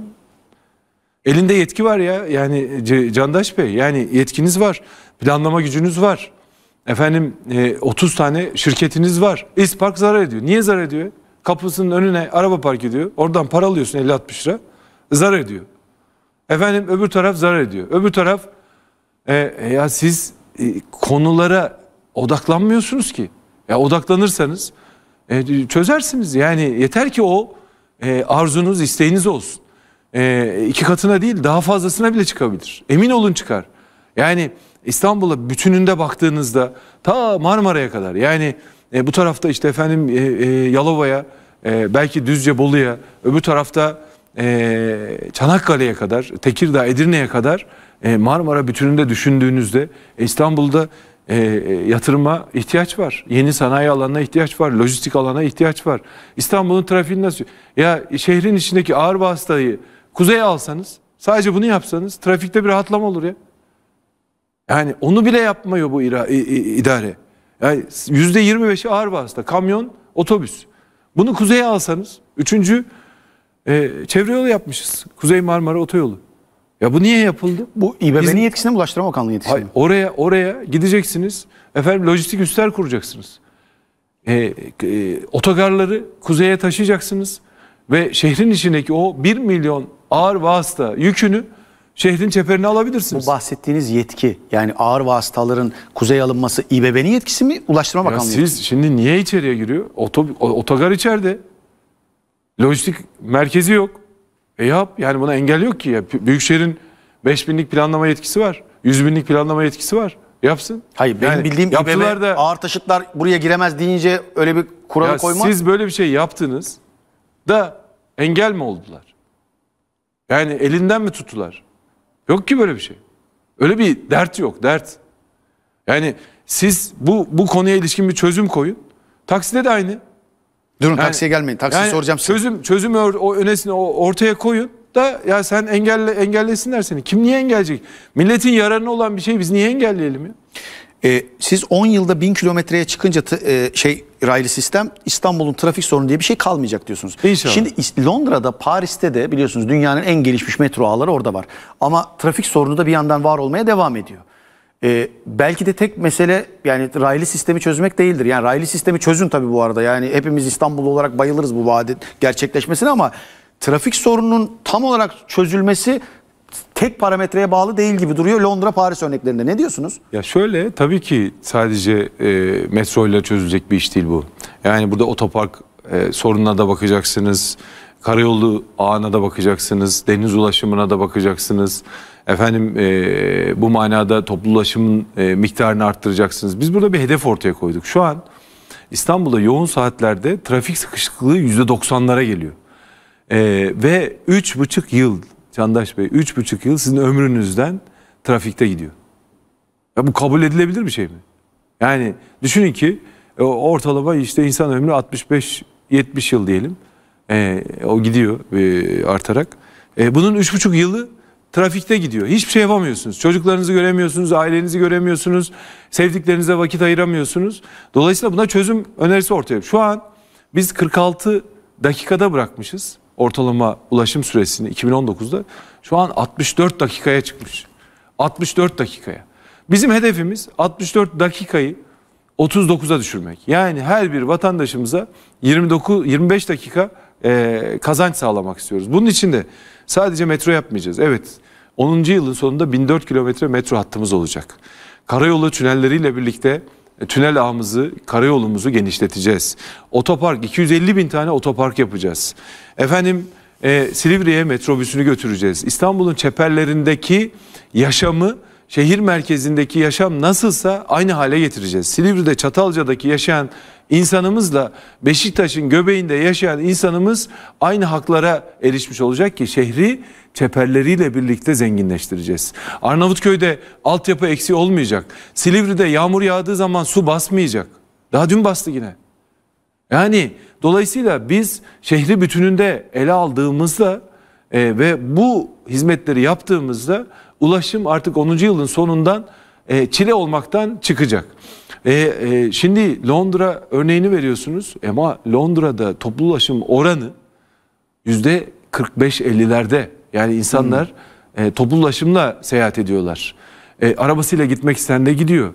Elinde yetki var ya yani C Candaş Bey yani yetkiniz var. Planlama gücünüz var. Efendim e, 30 tane şirketiniz var. İspark zarar ediyor. Niye zarar ediyor? Kapısının önüne araba park ediyor. Oradan para alıyorsun 50-60 lira. Zarar ediyor. Efendim öbür taraf zarar ediyor. Öbür taraf e, e ya siz e, konulara odaklanmıyorsunuz ki. Ya odaklanırsanız e, çözersiniz. Yani yeter ki o e, arzunuz, isteğiniz olsun e, iki katına değil daha fazlasına bile çıkabilir. Emin olun çıkar. Yani İstanbul'a bütününde baktığınızda ta Marmara'ya kadar yani e, bu tarafta işte efendim e, e, Yalova'ya e, belki Düzce Bolu'ya öbür tarafta e, Çanakkale'ye kadar Tekirdağ Edirne'ye kadar e, Marmara bütününde düşündüğünüzde e, İstanbul'da e, yatırıma ihtiyaç var. Yeni sanayi alanına ihtiyaç var. Lojistik alana ihtiyaç var. İstanbul'un trafiği nasıl? Ya şehrin içindeki ağır vasıtayı kuzeye alsanız, sadece bunu yapsanız trafikte bir rahatlama olur ya. Yani onu bile yapmıyor bu ira, i, i, idare. Yani %25'i ağır vasıta, kamyon, otobüs. Bunu kuzeye alsanız, üçüncü e, çevre yolu yapmışız. Kuzey Marmara Otoyolu. Ya bu niye yapıldı? Bu İBB'nin Bizim... yetkisine mi Ulaştırma Bakanlığı yetkisine Hayır, oraya, oraya gideceksiniz. Efendim lojistik üsler kuracaksınız. E, e, otogarları kuzeye taşıyacaksınız. Ve şehrin içindeki o 1 milyon ağır vasıta yükünü şehrin çeperine alabilirsiniz. Bu bahsettiğiniz yetki yani ağır vasıtaların kuzey alınması İBB'nin yetkisi mi Ulaştırma Bakanlığı? Siz yetkisi. şimdi niye içeriye giriyor? Oto, otogar içeride. Lojistik merkezi yok. E yap yani buna engel yok ki ya. Büyükşehir'in 5 binlik planlama yetkisi var. 100 binlik planlama yetkisi var. Yapsın. Hayır benim yani bildiğim İBB da, ağır taşıtlar buraya giremez deyince öyle bir kural koymaz. Siz böyle bir şey yaptınız da engel mi oldular? Yani elinden mi tuttular? Yok ki böyle bir şey. Öyle bir dert yok, dert. Yani siz bu bu konuya ilişkin bir çözüm koyun. Takside de aynı. Durun yani, taksiye gelmeyin. Taksiye yani soracağım size. Çözüm çözümü or, o önesine ortaya koyun da ya sen engelle engellesinler seni. Kim niye engelleyecek? Milletin yararına olan bir şey biz niye engelleyelim ya? E, siz 10 yılda 1000 kilometreye çıkınca e, şey raylı sistem İstanbul'un trafik sorunu diye bir şey kalmayacak diyorsunuz. İnşallah. Şimdi Londra'da, Paris'te de biliyorsunuz dünyanın en gelişmiş metro ağları orada var. Ama trafik sorunu da bir yandan var olmaya devam ediyor. Ee, belki de tek mesele yani raylı sistemi çözmek değildir. Yani raylı sistemi çözün tabii bu arada. Yani hepimiz İstanbul olarak bayılırız bu vaadin gerçekleşmesine ama trafik sorununun tam olarak çözülmesi tek parametreye bağlı değil gibi duruyor Londra Paris örneklerinde. Ne diyorsunuz? Ya şöyle tabii ki sadece e, metro ile çözülecek bir iş değil bu. Yani burada otopark e, sorununa da bakacaksınız. Karayolu ağına da bakacaksınız. Deniz ulaşımına da bakacaksınız. Efendim e, bu manada toplu ulaşımın e, miktarını arttıracaksınız. Biz burada bir hedef ortaya koyduk. Şu an İstanbul'da yoğun saatlerde trafik sıkışıklığı %90'lara geliyor. Ee, ve 3,5 yıl Candaş Bey 3,5 yıl sizin ömrünüzden trafikte gidiyor. Ya bu kabul edilebilir bir şey mi? Yani düşünün ki e, ortalama işte insan ömrü 65-70 yıl diyelim. E, o gidiyor e, artarak. E, bunun 3,5 yılı trafikte gidiyor. Hiçbir şey yapamıyorsunuz. Çocuklarınızı göremiyorsunuz, ailenizi göremiyorsunuz, sevdiklerinize vakit ayıramıyorsunuz. Dolayısıyla buna çözüm önerisi ortaya. Şu an biz 46 dakikada bırakmışız ortalama ulaşım süresini 2019'da şu an 64 dakikaya çıkmış. 64 dakikaya. Bizim hedefimiz 64 dakikayı 39'a düşürmek. Yani her bir vatandaşımıza 29 25 dakika e, kazanç sağlamak istiyoruz. Bunun için de sadece metro yapmayacağız. Evet 10. yılın sonunda 1004 kilometre metro hattımız olacak. Karayolu tünelleriyle birlikte e, tünel ağımızı, karayolumuzu genişleteceğiz. Otopark, 250 bin tane otopark yapacağız. Efendim e, Silivri'ye metrobüsünü götüreceğiz. İstanbul'un çeperlerindeki yaşamı şehir merkezindeki yaşam nasılsa aynı hale getireceğiz. Silivri'de Çatalca'daki yaşayan insanımızla Beşiktaş'ın göbeğinde yaşayan insanımız aynı haklara erişmiş olacak ki şehri çeperleriyle birlikte zenginleştireceğiz. Arnavutköy'de altyapı eksiği olmayacak. Silivri'de yağmur yağdığı zaman su basmayacak. Daha dün bastı yine. Yani dolayısıyla biz şehri bütününde ele aldığımızda e, ve bu hizmetleri yaptığımızda ulaşım artık 10. yılın sonundan e, çile olmaktan çıkacak. E, e, şimdi Londra örneğini veriyorsunuz e, ama Londra'da toplu ulaşım oranı yüzde 45-50'lerde yani insanlar hmm. e, toplu ulaşımla seyahat ediyorlar. E, arabasıyla gitmek isteyen de gidiyor.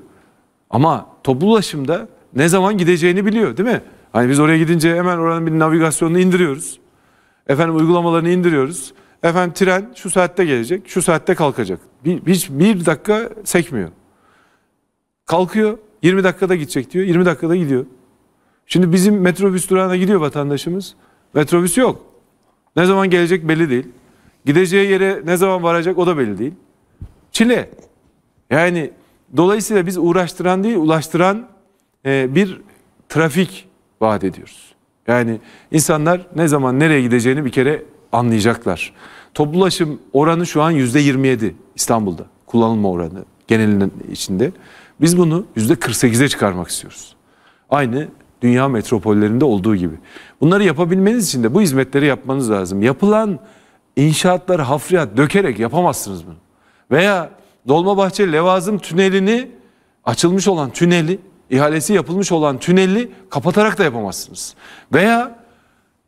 Ama toplu ulaşımda ne zaman gideceğini biliyor değil mi? Hani biz oraya gidince hemen oranın bir navigasyonunu indiriyoruz. Efendim uygulamalarını indiriyoruz. Efendim tren şu saatte gelecek, şu saatte kalkacak. Bir, hiç bir dakika sekmiyor. Kalkıyor, 20 dakikada gidecek diyor, 20 dakikada gidiyor. Şimdi bizim metrobüs durağına gidiyor vatandaşımız. Metrobüs yok. Ne zaman gelecek belli değil. Gideceği yere ne zaman varacak o da belli değil. Çile. Yani dolayısıyla biz uğraştıran değil, ulaştıran e, bir trafik vaat ediyoruz. Yani insanlar ne zaman nereye gideceğini bir kere anlayacaklar. Toplulaşım oranı şu an yüzde 27 İstanbul'da kullanılma oranı genelinin içinde. Biz bunu yüzde 48'e çıkarmak istiyoruz. Aynı dünya metropollerinde olduğu gibi. Bunları yapabilmeniz için de bu hizmetleri yapmanız lazım. Yapılan inşaatları hafriyat dökerek yapamazsınız bunu. Veya Dolmabahçe Levazım tünelini açılmış olan tüneli, ihalesi yapılmış olan tüneli kapatarak da yapamazsınız. Veya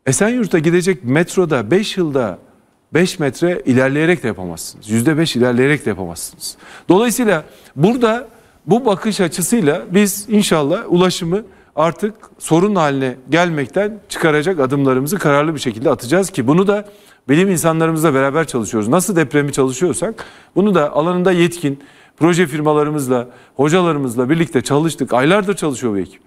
Esenyurt'a gidecek metroda 5 yılda 5 metre ilerleyerek de yapamazsınız. %5 ilerleyerek de yapamazsınız. Dolayısıyla burada bu bakış açısıyla biz inşallah ulaşımı artık sorun haline gelmekten çıkaracak adımlarımızı kararlı bir şekilde atacağız ki bunu da bilim insanlarımızla beraber çalışıyoruz. Nasıl depremi çalışıyorsak bunu da alanında yetkin proje firmalarımızla, hocalarımızla birlikte çalıştık. Aylardır çalışıyor bu ekip.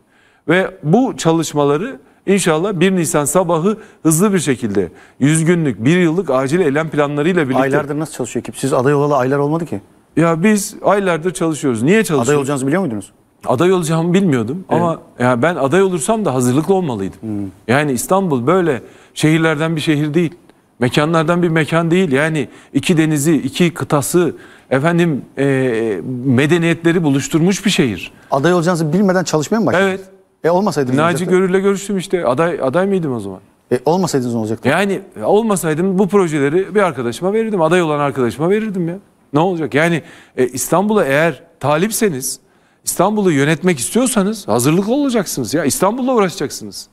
Ve bu çalışmaları İnşallah 1 Nisan sabahı hızlı bir şekilde 100 günlük, 1 yıllık acil eylem planlarıyla birlikte. Aylardır nasıl çalışıyor ekip? Siz aday olalı aylar olmadı ki. Ya biz aylardır çalışıyoruz. Niye çalışıyoruz? Aday olacağınızı biliyor muydunuz? Aday olacağımı bilmiyordum evet. ama ya ben aday olursam da hazırlıklı olmalıydım. Hmm. Yani İstanbul böyle şehirlerden bir şehir değil. Mekanlardan bir mekan değil. Yani iki denizi, iki kıtası, efendim e, medeniyetleri buluşturmuş bir şehir. Aday olacağınızı bilmeden çalışmaya mı başladınız? Evet. E olmasaydınız Naci Görür'le görüştüm işte. Aday aday mıydım o zaman? E olmasaydınız ne olacaktı? Yani e, olmasaydım bu projeleri bir arkadaşıma verirdim. Aday olan arkadaşıma verirdim ya. Ne olacak? Yani e, İstanbul'a eğer talipseniz, İstanbul'u yönetmek istiyorsanız hazırlıklı olacaksınız ya. İstanbul'la uğraşacaksınız.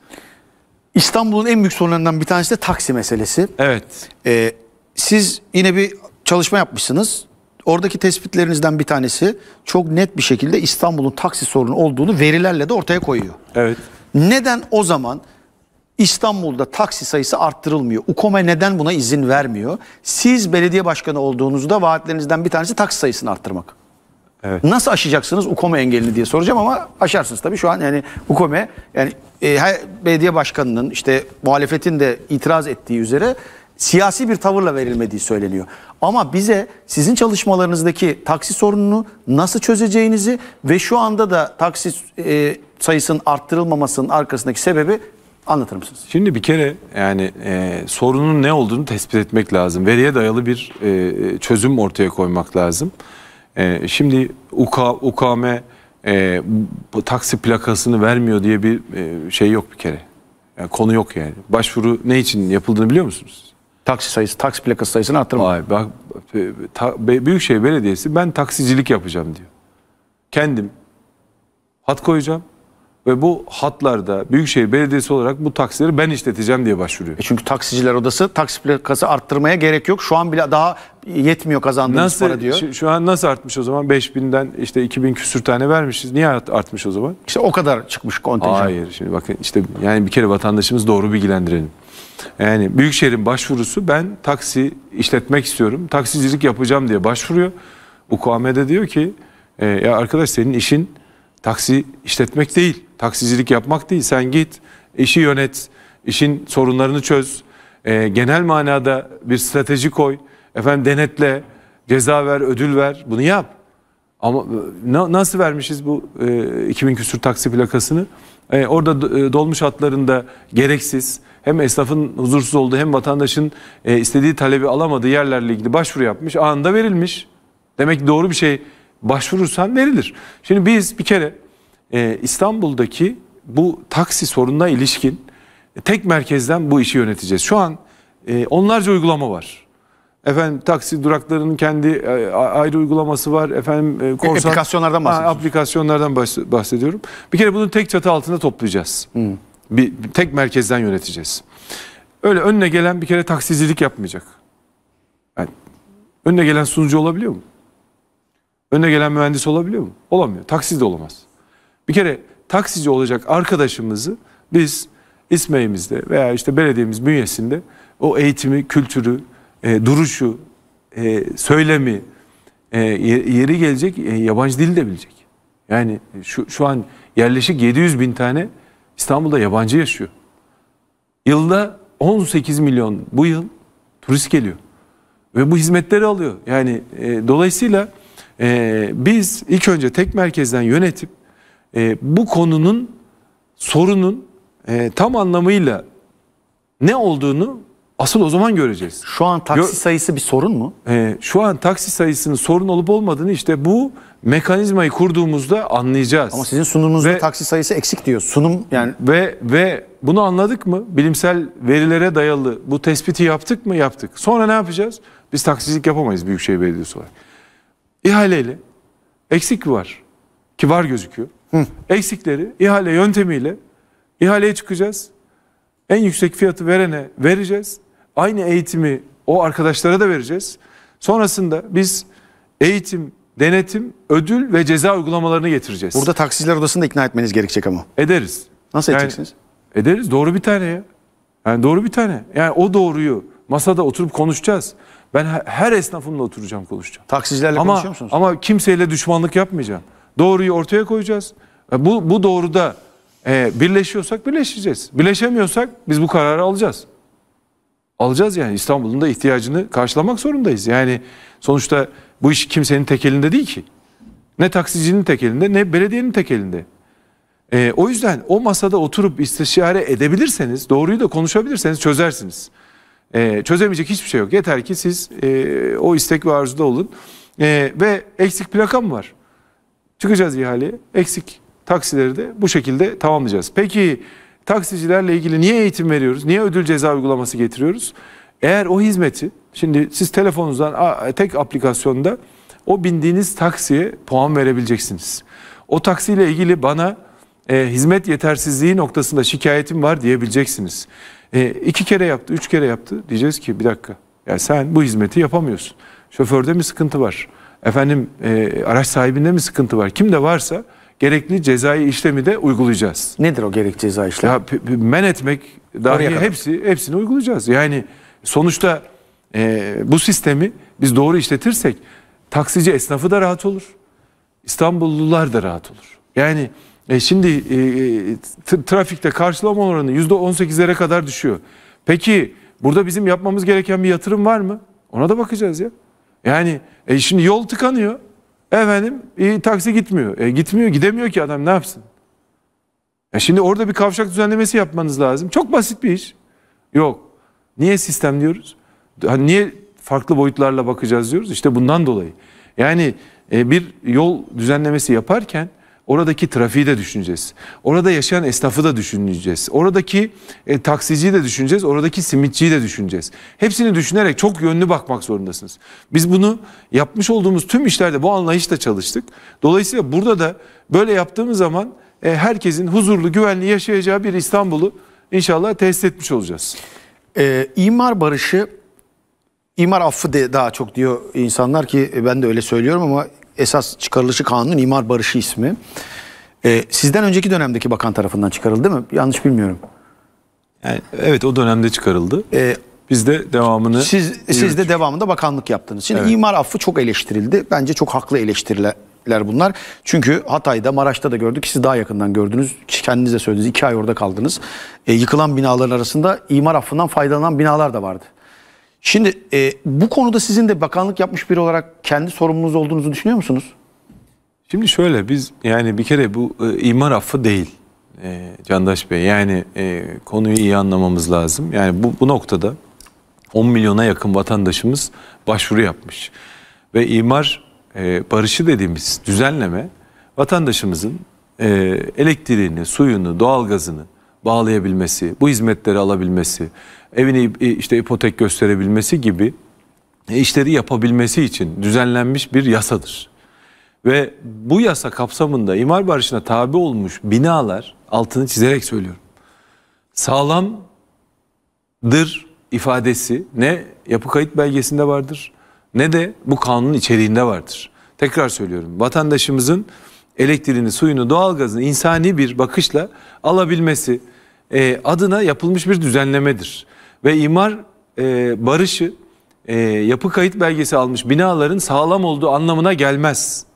İstanbul'un en büyük sorunlarından bir tanesi de taksi meselesi. Evet. Ee, siz yine bir çalışma yapmışsınız oradaki tespitlerinizden bir tanesi çok net bir şekilde İstanbul'un taksi sorunu olduğunu verilerle de ortaya koyuyor. Evet. Neden o zaman İstanbul'da taksi sayısı arttırılmıyor? UKOME neden buna izin vermiyor? Siz belediye başkanı olduğunuzda vaatlerinizden bir tanesi taksi sayısını arttırmak. Evet. Nasıl aşacaksınız UKOME engelini diye soracağım ama aşarsınız tabii. Şu an yani UKOME yani e, belediye başkanının işte muhalefetin de itiraz ettiği üzere siyasi bir tavırla verilmediği söyleniyor. Ama bize sizin çalışmalarınızdaki taksi sorununu nasıl çözeceğinizi ve şu anda da taksi e, sayısının arttırılmamasının arkasındaki sebebi anlatır mısınız? Şimdi bir kere yani e, sorunun ne olduğunu tespit etmek lazım. Veriye dayalı bir e, çözüm ortaya koymak lazım. E, şimdi UK, UKM e, taksi plakasını vermiyor diye bir e, şey yok bir kere. Yani konu yok yani. Başvuru ne için yapıldığını biliyor musunuz? taksi sayısı, taksi plakası sayısını arttırmak. Hayır bak ta, Büyükşehir Belediyesi ben taksicilik yapacağım diyor. Kendim hat koyacağım ve bu hatlarda Büyükşehir Belediyesi olarak bu taksileri ben işleteceğim diye başvuruyor. E çünkü taksiciler odası taksi plakası arttırmaya gerek yok. Şu an bile daha yetmiyor kazandığımız nasıl, para diyor. Şu, an nasıl artmış o zaman? 5000'den işte 2000 küsür tane vermişiz. Niye artmış o zaman? İşte o kadar çıkmış kontenjan. Hayır şimdi bakın işte yani bir kere vatandaşımız doğru bilgilendirelim. Yani Büyükşehir'in başvurusu ben taksi işletmek istiyorum, taksicilik yapacağım diye başvuruyor. UKM diyor ki e, ya arkadaş senin işin taksi işletmek değil, taksicilik yapmak değil. Sen git işi yönet, işin sorunlarını çöz, e, genel manada bir strateji koy, efendim denetle, ceza ver, ödül ver bunu yap. Ama e, na, nasıl vermişiz bu e, 2000 küsür taksi plakasını? E, orada e, dolmuş hatlarında gereksiz hem esnafın huzursuz olduğu hem vatandaşın e, istediği talebi alamadığı yerlerle ilgili başvuru yapmış. Anında verilmiş. Demek ki doğru bir şey başvurursan verilir. Şimdi biz bir kere e, İstanbul'daki bu taksi sorununa ilişkin tek merkezden bu işi yöneteceğiz. Şu an e, onlarca uygulama var. Efendim taksi duraklarının kendi e, ayrı uygulaması var. Efendim e, e, korsan, aplikasyonlardan bahsediyorum. Aplikasyonlardan bahsediyorum. Bir kere bunu tek çatı altında toplayacağız. Hmm. Bir, tek merkezden yöneteceğiz. Öyle önüne gelen bir kere taksicilik yapmayacak. Yani önüne gelen sunucu olabiliyor mu? Önüne gelen mühendis olabiliyor mu? Olamıyor. Taksi de olamaz. Bir kere taksici olacak arkadaşımızı biz İSME'imizde veya işte belediyemiz bünyesinde o eğitimi, kültürü, e, duruşu, e, söylemi e, yeri gelecek e, yabancı dil de bilecek. Yani şu, şu an yerleşik 700 bin tane İstanbul'da yabancı yaşıyor. Yılda 18 milyon bu yıl turist geliyor. Ve bu hizmetleri alıyor. Yani e, dolayısıyla e, biz ilk önce tek merkezden yönetip e, bu konunun sorunun e, tam anlamıyla ne olduğunu Asıl o zaman göreceğiz. Şu an taksi Gör sayısı bir sorun mu? E, şu an taksi sayısının sorun olup olmadığını işte bu mekanizmayı kurduğumuzda anlayacağız. Ama sizin sunumunuzda ve, taksi sayısı eksik diyor. Sunum yani ve ve bunu anladık mı? Bilimsel verilere dayalı bu tespiti yaptık mı? Yaptık. Sonra ne yapacağız? Biz taksicilik yapamayız Büyükşehir Belediyesi olarak. İhaleyle eksik var ki var gözüküyor. Hı. Eksikleri ihale yöntemiyle ihaleye çıkacağız. En yüksek fiyatı verene vereceğiz aynı eğitimi o arkadaşlara da vereceğiz. Sonrasında biz eğitim, denetim, ödül ve ceza uygulamalarını getireceğiz. Burada taksiciler odasını da ikna etmeniz gerekecek ama. Ederiz. Nasıl yani, edeceksiniz? Ederiz. Doğru bir tane ya. Yani doğru bir tane. Yani o doğruyu masada oturup konuşacağız. Ben her esnafımla oturacağım konuşacağım. Taksicilerle ama, konuşuyor musunuz? Ama kimseyle düşmanlık yapmayacağım. Doğruyu ortaya koyacağız. E, bu, bu doğruda e, birleşiyorsak birleşeceğiz. Birleşemiyorsak biz bu kararı alacağız alacağız yani. İstanbul'un da ihtiyacını karşılamak zorundayız. Yani sonuçta bu iş kimsenin tek elinde değil ki. Ne taksicinin tek elinde ne belediyenin tekelinde. Ee, o yüzden o masada oturup istişare edebilirseniz, doğruyu da konuşabilirseniz çözersiniz. Ee, çözemeyecek hiçbir şey yok. Yeter ki siz e, o istek ve arzuda olun. E, ve eksik plaka mı var. Çıkacağız ihaleye. Eksik taksileri de bu şekilde tamamlayacağız. Peki taksicilerle ilgili niye eğitim veriyoruz? Niye ödül ceza uygulaması getiriyoruz? Eğer o hizmeti şimdi siz telefonunuzdan tek aplikasyonda o bindiğiniz taksiye puan verebileceksiniz. O taksiyle ilgili bana e, hizmet yetersizliği noktasında şikayetim var diyebileceksiniz. E, iki kere yaptı, üç kere yaptı. Diyeceğiz ki bir dakika. Yani sen bu hizmeti yapamıyorsun. Şoförde mi sıkıntı var? Efendim e, araç sahibinde mi sıkıntı var? Kim de varsa gerekli cezai işlemi de uygulayacağız. Nedir o gerek ceza işlemi? Ya, men etmek dahi hepsi, hepsini uygulayacağız. Yani sonuçta e, bu sistemi biz doğru işletirsek taksici esnafı da rahat olur. İstanbullular da rahat olur. Yani e, şimdi e, trafikte karşılama oranı %18'lere kadar düşüyor. Peki burada bizim yapmamız gereken bir yatırım var mı? Ona da bakacağız ya. Yani e, şimdi yol tıkanıyor. Efendim e, taksi gitmiyor. E, gitmiyor gidemiyor ki adam ne yapsın? E şimdi orada bir kavşak düzenlemesi yapmanız lazım. Çok basit bir iş. Yok. Niye sistem diyoruz? Hani niye farklı boyutlarla bakacağız diyoruz? İşte bundan dolayı. Yani e, bir yol düzenlemesi yaparken Oradaki trafiği de düşüneceğiz. Orada yaşayan esnafı da düşüneceğiz. Oradaki e, taksiciyi de düşüneceğiz. Oradaki simitçiyi de düşüneceğiz. Hepsini düşünerek çok yönlü bakmak zorundasınız. Biz bunu yapmış olduğumuz tüm işlerde bu anlayışla çalıştık. Dolayısıyla burada da böyle yaptığımız zaman e, herkesin huzurlu, güvenli yaşayacağı bir İstanbul'u inşallah tesis etmiş olacağız. E, imar barışı, imar affı de daha çok diyor insanlar ki e, ben de öyle söylüyorum ama esas çıkarılışı kanunun imar barışı ismi. Ee, sizden önceki dönemdeki bakan tarafından çıkarıldı değil mi? Yanlış bilmiyorum. Yani, evet o dönemde çıkarıldı. Ee, biz de devamını... Siz, siz de devamında bakanlık yaptınız. Şimdi evet. imar affı çok eleştirildi. Bence çok haklı eleştiriler bunlar. Çünkü Hatay'da, Maraş'ta da gördük. Siz daha yakından gördünüz. Kendiniz de söylediniz. İki ay orada kaldınız. E, yıkılan binaların arasında imar affından faydalanan binalar da vardı. Şimdi e, bu konuda sizin de bakanlık yapmış biri olarak kendi sorumluluğunuz olduğunuzu düşünüyor musunuz? Şimdi şöyle biz yani bir kere bu e, imar affı değil e, Candaş Bey. Yani e, konuyu iyi anlamamız lazım. Yani bu, bu noktada 10 milyona yakın vatandaşımız başvuru yapmış. Ve imar e, barışı dediğimiz düzenleme vatandaşımızın e, elektriğini, suyunu, doğalgazını bağlayabilmesi, bu hizmetleri alabilmesi, evini e, işte ipotek gösterebilmesi gibi e, işleri yapabilmesi için düzenlenmiş bir yasadır. Ve bu yasa kapsamında imar barışına tabi olmuş binalar altını çizerek söylüyorum. Sağlamdır ifadesi ne yapı kayıt belgesinde vardır ne de bu kanunun içeriğinde vardır. Tekrar söylüyorum vatandaşımızın elektriğini, suyunu, doğalgazını insani bir bakışla alabilmesi e, adına yapılmış bir düzenlemedir. Ve imar e, barışı e, yapı kayıt belgesi almış binaların sağlam olduğu anlamına gelmez.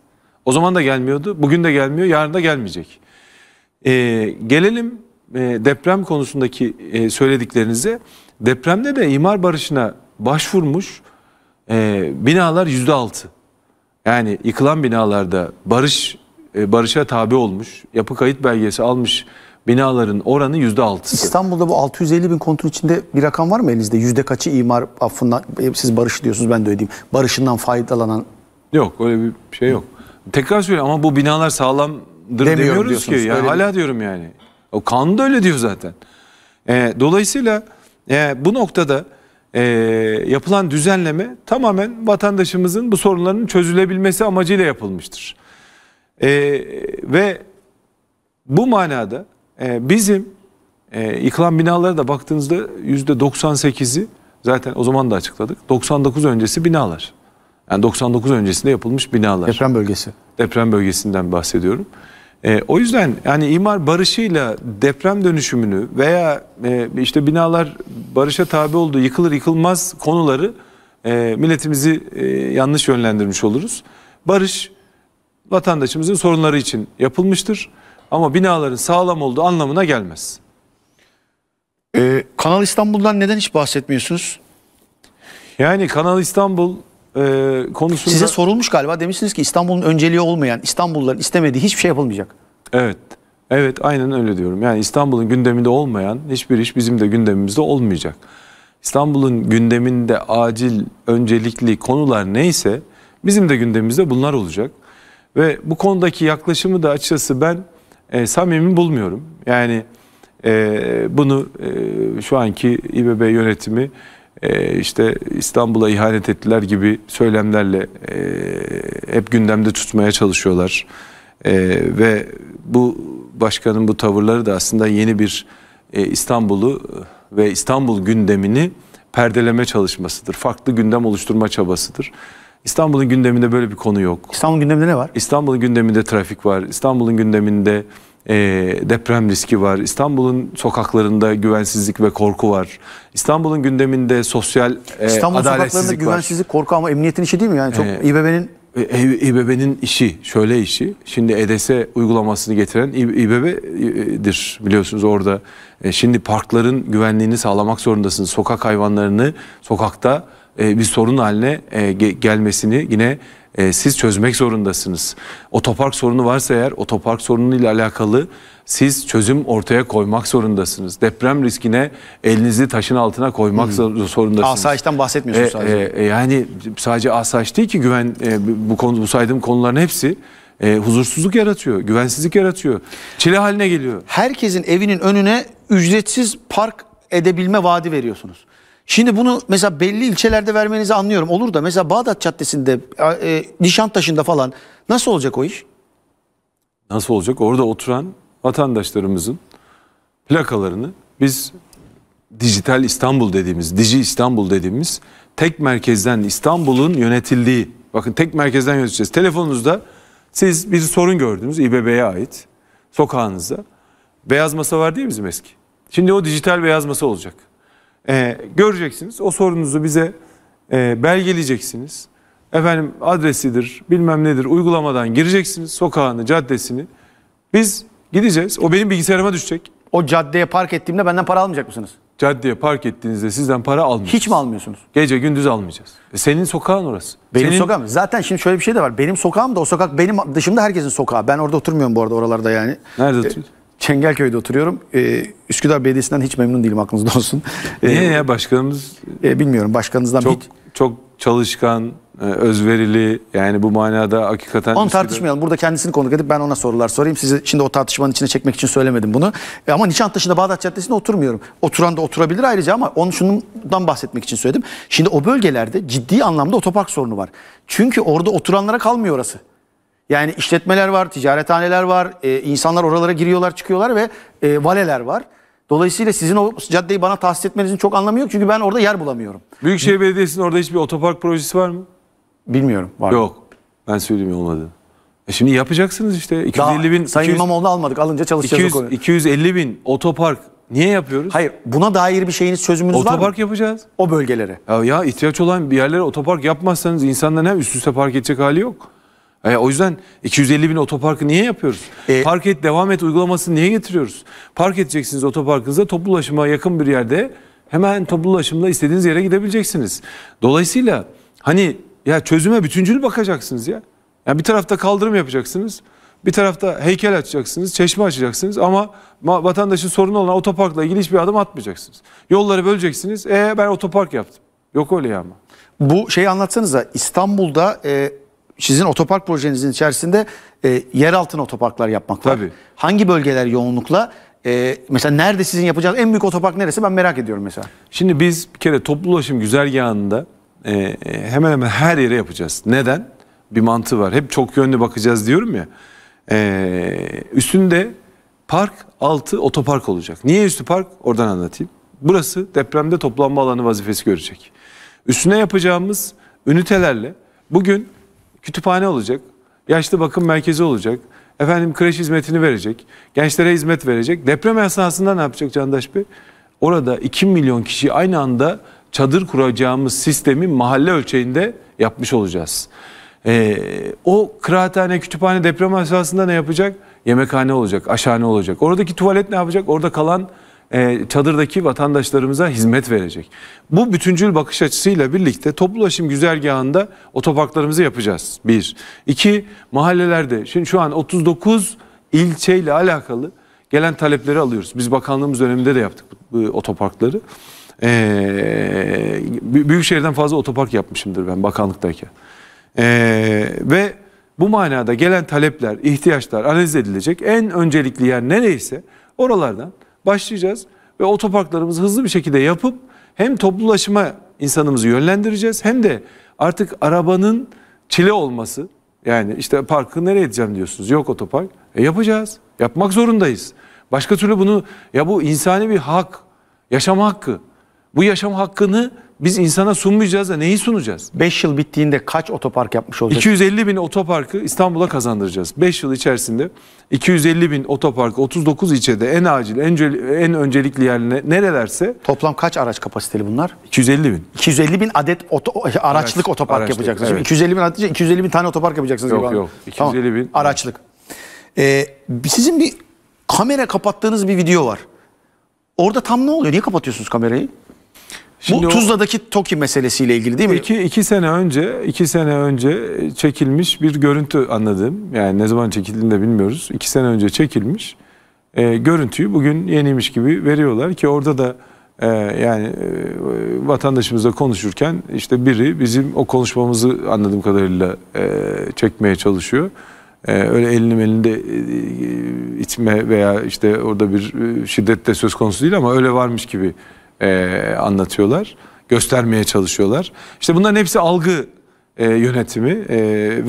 O zaman da gelmiyordu, bugün de gelmiyor, yarın da gelmeyecek. E, gelelim e, deprem konusundaki e, söylediklerinize. Depremde de imar barışına başvurmuş e, binalar yüzde altı. Yani yıkılan binalarda barış e, barışa tabi olmuş, yapı kayıt belgesi almış binaların oranı yüzde altı. İstanbul'da bu 650 bin konutun içinde bir rakam var mı elinizde? Yüzde kaçı imar affından, e, siz Barış'ı diyorsunuz ben de öyle diyeyim. Barışından faydalanan. Yok öyle bir şey yok. Tekrar söylüyorum ama bu binalar sağlamdır Demiyorum demiyoruz ki. Yani hala diyorum yani. O kanun da öyle diyor zaten. Ee, dolayısıyla e, bu noktada e, yapılan düzenleme tamamen vatandaşımızın bu sorunların çözülebilmesi amacıyla yapılmıştır. E, ve bu manada e, bizim e, yıkılan binalara da baktığınızda %98'i zaten o zaman da açıkladık. 99 öncesi binalar. Yani 99 öncesinde yapılmış binalar. Deprem bölgesi. Deprem bölgesinden bahsediyorum. E, o yüzden yani imar barışıyla deprem dönüşümünü veya e, işte binalar barışa tabi olduğu yıkılır yıkılmaz konuları e, milletimizi e, yanlış yönlendirmiş oluruz. Barış vatandaşımızın sorunları için yapılmıştır. Ama binaların sağlam olduğu anlamına gelmez. Ee, Kanal İstanbul'dan neden hiç bahsetmiyorsunuz? Yani Kanal İstanbul e, konusunda... Size sorulmuş galiba demişsiniz ki İstanbul'un önceliği olmayan, İstanbulluların istemediği hiçbir şey yapılmayacak. Evet, evet aynen öyle diyorum. Yani İstanbul'un gündeminde olmayan hiçbir iş bizim de gündemimizde olmayacak. İstanbul'un gündeminde acil, öncelikli konular neyse bizim de gündemimizde bunlar olacak. Ve bu konudaki yaklaşımı da açıkçası ben e, samimi bulmuyorum. Yani e, bunu e, şu anki İBB yönetimi e, işte İstanbul'a ihanet ettiler gibi söylemlerle e, hep gündemde tutmaya çalışıyorlar. E, ve bu başkanın bu tavırları da aslında yeni bir e, İstanbul'u e, ve İstanbul gündemini perdeleme çalışmasıdır. Farklı gündem oluşturma çabasıdır. İstanbul'un gündeminde böyle bir konu yok. İstanbul'un gündeminde ne var? İstanbul'un gündeminde trafik var. İstanbul'un gündeminde e, deprem riski var. İstanbul'un sokaklarında güvensizlik ve korku var. İstanbul'un gündeminde sosyal e, İstanbul adaletsizlik var. güvensizlik, korku ama emniyetin işi değil mi? Yani çok ee, İBB'nin e, e, İBB'nin işi şöyle işi şimdi EDS uygulamasını getiren İBB'dir biliyorsunuz orada. E, şimdi parkların güvenliğini sağlamak zorundasınız. Sokak hayvanlarını sokakta e, bir sorun haline e, gelmesini yine e, siz çözmek zorundasınız. Otopark sorunu varsa eğer otopark sorunuyla alakalı siz çözüm ortaya koymak zorundasınız. Deprem riskine elinizi taşın altına koymak hmm. zorundasınız. Asayişten bahsetmiyorsunuz e, sadece. E, yani sadece asayiş değil ki güven e, bu konu bu saydığım konuların hepsi e, huzursuzluk yaratıyor, güvensizlik yaratıyor. Çile haline geliyor. Herkesin evinin önüne ücretsiz park edebilme vaadi veriyorsunuz. Şimdi bunu mesela belli ilçelerde vermenizi anlıyorum. Olur da mesela Bağdat Caddesi'nde, e, Nişantaşı'nda falan nasıl olacak o iş? Nasıl olacak? Orada oturan vatandaşlarımızın plakalarını biz dijital İstanbul dediğimiz, Dici İstanbul dediğimiz tek merkezden İstanbul'un yönetildiği, bakın tek merkezden yöneteceğiz. Telefonunuzda siz bir sorun gördünüz İBB'ye ait sokağınızda. Beyaz masa var değil mi bizim eski. Şimdi o dijital beyaz masa olacak e, göreceksiniz. O sorunuzu bize e, belgeleyeceksiniz. Efendim adresidir, bilmem nedir, uygulamadan gireceksiniz sokağını, caddesini. Biz gideceğiz. O benim bilgisayarıma düşecek. O caddeye park ettiğimde benden para almayacak mısınız? Caddeye park ettiğinizde sizden para almayacağız. Hiç mi almıyorsunuz? Gece gündüz almayacağız. E senin sokağın orası. Benim senin... sokağım. Zaten şimdi şöyle bir şey de var. Benim sokağım da o sokak benim dışımda herkesin sokağı. Ben orada oturmuyorum bu arada oralarda yani. Nerede e, oturuyorsun? Ee, Çengelköy'de oturuyorum. Ee, Üsküdar Belediyesi'nden hiç memnun değilim aklınızda olsun. Ee, Niye ya başkanımız? E, ee, bilmiyorum başkanınızdan çok, hiç... Çok çalışkan, e, özverili yani bu manada hakikaten... Onu Üsküdar... tartışmayalım. Burada kendisini konuk edip ben ona sorular sorayım. Sizi şimdi o tartışmanın içine çekmek için söylemedim bunu. E, ama Nişantaşı'nda Bağdat Caddesi'nde oturmuyorum. Oturan da oturabilir ayrıca ama onun şundan bahsetmek için söyledim. Şimdi o bölgelerde ciddi anlamda otopark sorunu var. Çünkü orada oturanlara kalmıyor orası. Yani işletmeler var, ticarethaneler var, e, insanlar oralara giriyorlar çıkıyorlar ve e, valeler var. Dolayısıyla sizin o caddeyi bana tahsis etmenizin çok anlamı yok çünkü ben orada yer bulamıyorum. Büyükşehir Belediyesi'nin orada hiçbir otopark projesi var mı? Bilmiyorum. Var mı? Yok. Ben söyleyeyim olmadı. E şimdi yapacaksınız işte. 250 Daha bin, Sayın 200, İmamoğlu'nu almadık alınca çalışacağız 200, 250 bin otopark niye yapıyoruz? Hayır buna dair bir şeyiniz çözümünüz otopark var Otopark yapacağız. O bölgelere. Ya, ya ihtiyaç olan bir yerlere otopark yapmazsanız insanların hem üst üste park edecek hali yok. E, o yüzden 250 bin otoparkı niye yapıyoruz? E, Park et devam et uygulamasını niye getiriyoruz? Park edeceksiniz otoparkınızda toplu ulaşıma yakın bir yerde hemen toplu ulaşımla istediğiniz yere gidebileceksiniz. Dolayısıyla hani ya çözüme bütüncül bakacaksınız ya. Yani bir tarafta kaldırım yapacaksınız. Bir tarafta heykel açacaksınız, çeşme açacaksınız ama vatandaşın sorunu olan otoparkla ilgili hiçbir adım atmayacaksınız. Yolları böleceksiniz. E ben otopark yaptım. Yok öyle ya ama. Bu şeyi anlatsanıza İstanbul'da e, sizin otopark projenizin içerisinde e, yer otoparklar yapmak var. Tabii. Hangi bölgeler yoğunlukla? E, mesela nerede sizin yapacağınız en büyük otopark neresi ben merak ediyorum mesela. Şimdi biz bir kere toplu ulaşım güzergahında e, e, hemen hemen her yere yapacağız. Neden? Bir mantığı var. Hep çok yönlü bakacağız diyorum ya. E, üstünde park altı otopark olacak. Niye üstü park? Oradan anlatayım. Burası depremde toplanma alanı vazifesi görecek. Üstüne yapacağımız ünitelerle bugün kütüphane olacak, yaşlı bakım merkezi olacak, efendim kreş hizmetini verecek, gençlere hizmet verecek. Deprem esnasında ne yapacak Candaş Bey? Orada 2 milyon kişi aynı anda çadır kuracağımız sistemi mahalle ölçeğinde yapmış olacağız. Ee, o kıraathane, kütüphane deprem esnasında ne yapacak? Yemekhane olacak, aşhane olacak. Oradaki tuvalet ne yapacak? Orada kalan e, çadırdaki vatandaşlarımıza hizmet verecek. Bu bütüncül bakış açısıyla birlikte toplu ulaşım güzergahında otoparklarımızı yapacağız. Bir. İki, mahallelerde. Şimdi şu an 39 ilçeyle alakalı gelen talepleri alıyoruz. Biz bakanlığımız döneminde de yaptık bu, otoparkları. Ee, Büyükşehir'den fazla otopark yapmışımdır ben bakanlıktayken. Ee, ve bu manada gelen talepler, ihtiyaçlar analiz edilecek. En öncelikli yer neyse oralardan başlayacağız ve otoparklarımızı hızlı bir şekilde yapıp hem toplulaşıma insanımızı yönlendireceğiz hem de artık arabanın çile olması yani işte parkı nereye edeceğim diyorsunuz yok otopark e yapacağız yapmak zorundayız. Başka türlü bunu ya bu insani bir hak yaşam hakkı bu yaşam hakkını biz insana sunmayacağız da neyi sunacağız? 5 yıl bittiğinde kaç otopark yapmış olacağız? 250 bin otoparkı İstanbul'a kazandıracağız. 5 yıl içerisinde 250 bin otopark 39 ilçede en acil, en, en öncelikli yerine nerelerse. Toplam kaç araç kapasiteli bunlar? 250 bin. 250 bin adet oto, araçlık araç, otopark araçlık, yapacaksınız. Evet. 250 bin adet 250 bin tane otopark yapacaksınız. Yok yok 250 tamam. bin. Araçlık. Ee, sizin bir kamera kapattığınız bir video var. Orada tam ne oluyor? Niye kapatıyorsunuz kamerayı? Şimdi Bu o, Tuzla'daki TOKİ meselesiyle ilgili değil mi? İki, iki sene önce iki sene önce çekilmiş bir görüntü anladım. Yani ne zaman çekildiğini de bilmiyoruz. İki sene önce çekilmiş e, görüntüyü bugün yeniymiş gibi veriyorlar ki orada da e, yani e, vatandaşımızla konuşurken işte biri bizim o konuşmamızı anladığım kadarıyla e, çekmeye çalışıyor. E, öyle elini elinde e, itme veya işte orada bir e, şiddet de söz konusu değil ama öyle varmış gibi e, anlatıyorlar, göstermeye çalışıyorlar. İşte bunların hepsi algı e, yönetimi e,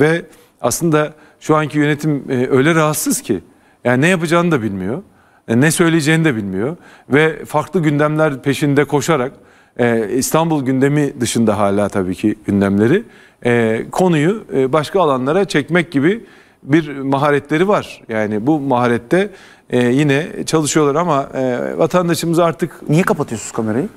ve aslında şu anki yönetim e, öyle rahatsız ki yani ne yapacağını da bilmiyor, e, ne söyleyeceğini de bilmiyor ve farklı gündemler peşinde koşarak e, İstanbul gündemi dışında hala tabii ki gündemleri e, konuyu e, başka alanlara çekmek gibi bir maharetleri var. Yani bu maharette e, yine çalışıyorlar ama e, vatandaşımız artık... Niye kapatıyorsunuz kamerayı?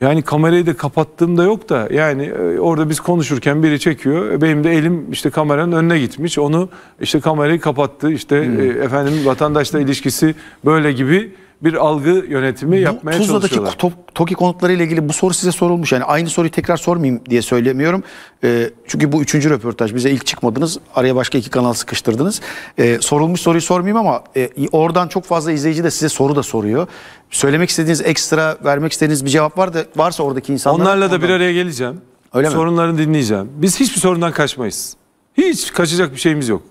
Yani kamerayı da kapattığımda yok da yani e, orada biz konuşurken biri çekiyor. Benim de elim işte kameranın önüne gitmiş. Onu işte kamerayı kapattı. İşte hmm. E, efendim vatandaşla ilişkisi böyle gibi bir algı yönetimi bu, yapmaya Tuzla'daki çalışıyorlar. Tuzla'daki TOKİ konutları ile ilgili bu soru size sorulmuş. Yani aynı soruyu tekrar sormayayım diye söylemiyorum. E, çünkü bu üçüncü röportaj. Bize ilk çıkmadınız. Araya başka iki kanal sıkıştırdınız. E, sorulmuş soruyu sormayayım ama e, oradan çok fazla izleyici de size soru da soruyor. Söylemek istediğiniz ekstra, vermek istediğiniz bir cevap var da varsa oradaki insanlar... Onlarla da bir araya geleceğim. Öyle mi? dinleyeceğim. Biz hiçbir sorundan kaçmayız. Hiç kaçacak bir şeyimiz yok.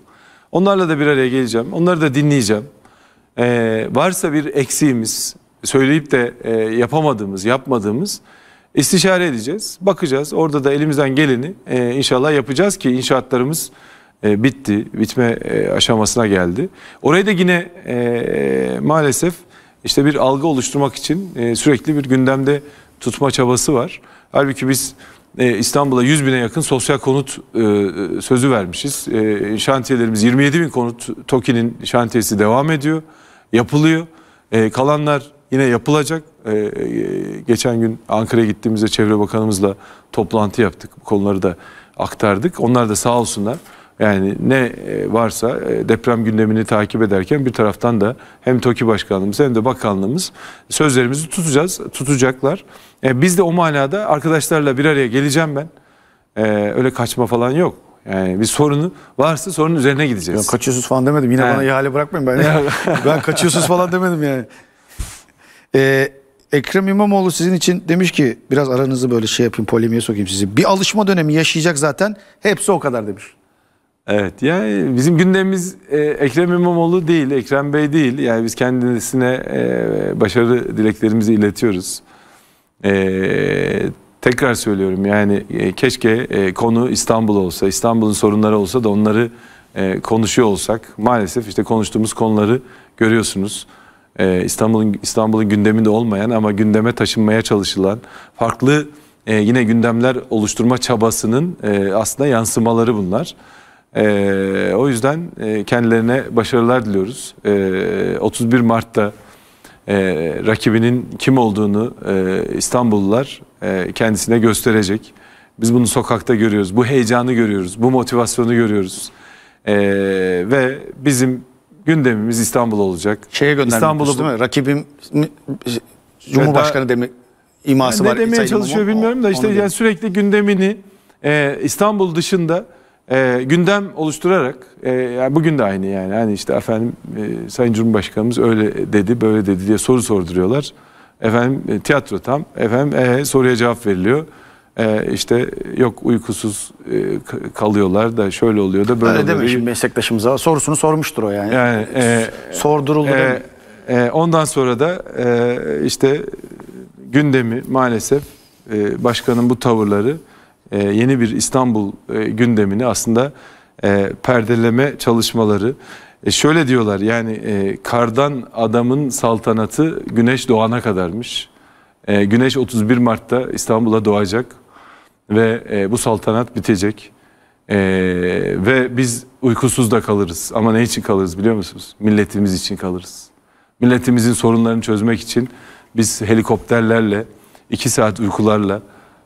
Onlarla da bir araya geleceğim. Onları da dinleyeceğim e, varsa bir eksiğimiz, söyleyip de e, yapamadığımız, yapmadığımız istişare edeceğiz. Bakacağız. Orada da elimizden geleni e, inşallah yapacağız ki inşaatlarımız e, bitti, bitme e, aşamasına geldi. Orayı da yine e, maalesef işte bir algı oluşturmak için e, sürekli bir gündemde tutma çabası var. Halbuki biz e, İstanbul'a 100 bine yakın sosyal konut e, sözü vermişiz. E, şantiyelerimiz 27 bin konut, TOKİ'nin şantiyesi devam ediyor yapılıyor. E, kalanlar yine yapılacak. E, e, geçen gün Ankara'ya gittiğimizde Çevre Bakanımızla toplantı yaptık. Bu konuları da aktardık. Onlar da sağ olsunlar. Yani ne e, varsa e, deprem gündemini takip ederken bir taraftan da hem TOKİ Başkanlığımız hem de bakanlığımız sözlerimizi tutacağız, tutacaklar. Biz de o manada arkadaşlarla bir araya geleceğim ben. Öyle kaçma falan yok. Yani bir sorunu varsa sorunun üzerine gideceğiz. Ya kaçıyorsunuz falan demedim. Yine He. bana ihale bırakmayın. Ben, ben kaçıyorsunuz falan demedim yani. Ee, Ekrem İmamoğlu sizin için demiş ki biraz aranızı böyle şey yapayım polemiğe sokayım sizi. Bir alışma dönemi yaşayacak zaten. Hepsi o kadar demiş. Evet yani bizim gündemimiz e, Ekrem İmamoğlu değil, Ekrem Bey değil. Yani biz kendisine e, başarı dileklerimizi iletiyoruz. E, tekrar söylüyorum yani e, keşke e, konu İstanbul olsa, İstanbul'un sorunları olsa da onları e, konuşuyor olsak. Maalesef işte konuştuğumuz konuları görüyorsunuz. E, İstanbul'un İstanbul'un gündeminde olmayan ama gündeme taşınmaya çalışılan farklı e, yine gündemler oluşturma çabasının e, aslında yansımaları bunlar. E, o yüzden e, kendilerine başarılar diliyoruz. E, 31 Mart'ta e, rakibinin kim olduğunu e, İstanbullular e, kendisine gösterecek. Biz bunu sokakta görüyoruz, bu heyecanı görüyoruz, bu motivasyonu görüyoruz. E, ve bizim gündemimiz İstanbul olacak. Şeye İstanbul'u değil mi? Rakibim Cumhurbaşkanı demek iması yani ne var. Ne demeye çalışıyor bilmiyorum da işte yani sürekli gündemini e, İstanbul dışında e, gündem oluşturarak e, yani bugün de aynı yani hani işte efendim e, Sayın Cumhurbaşkanımız öyle dedi böyle dedi diye soru sorduruyorlar. Efendim e, tiyatro tam efendim e, soruya cevap veriliyor. E, işte yok uykusuz e, kalıyorlar da şöyle oluyor da böyle Öyle oluyor. Deme şimdi meslektaşımıza sorusunu sormuştur o yani. Yani e, sorduruldu. E, e, ondan sonra da e, işte gündemi maalesef e, başkanın bu tavırları e, yeni bir İstanbul e, gündemini aslında e, perdeleme çalışmaları. E şöyle diyorlar yani e, kardan adamın saltanatı güneş doğana kadarmış. E, güneş 31 Mart'ta İstanbul'a doğacak ve e, bu saltanat bitecek. E, ve biz uykusuz da kalırız ama ne için kalırız biliyor musunuz? Milletimiz için kalırız. Milletimizin sorunlarını çözmek için biz helikopterlerle, iki saat uykularla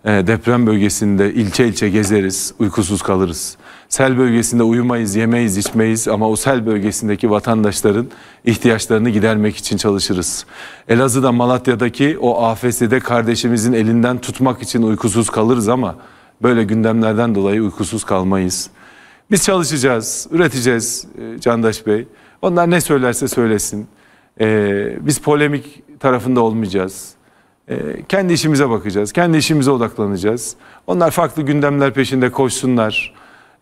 e, deprem bölgesinde ilçe ilçe gezeriz, uykusuz kalırız. Sel bölgesinde uyumayız, yemeyiz, içmeyiz ama o sel bölgesindeki vatandaşların ihtiyaçlarını gidermek için çalışırız. Elazığ'da Malatya'daki o AFS'de kardeşimizin elinden tutmak için uykusuz kalırız ama böyle gündemlerden dolayı uykusuz kalmayız. Biz çalışacağız, üreteceğiz e, Candaş Bey. Onlar ne söylerse söylesin. Ee, biz polemik tarafında olmayacağız ee, kendi işimize bakacağız. Kendi işimize odaklanacağız. Onlar farklı gündemler peşinde koşsunlar.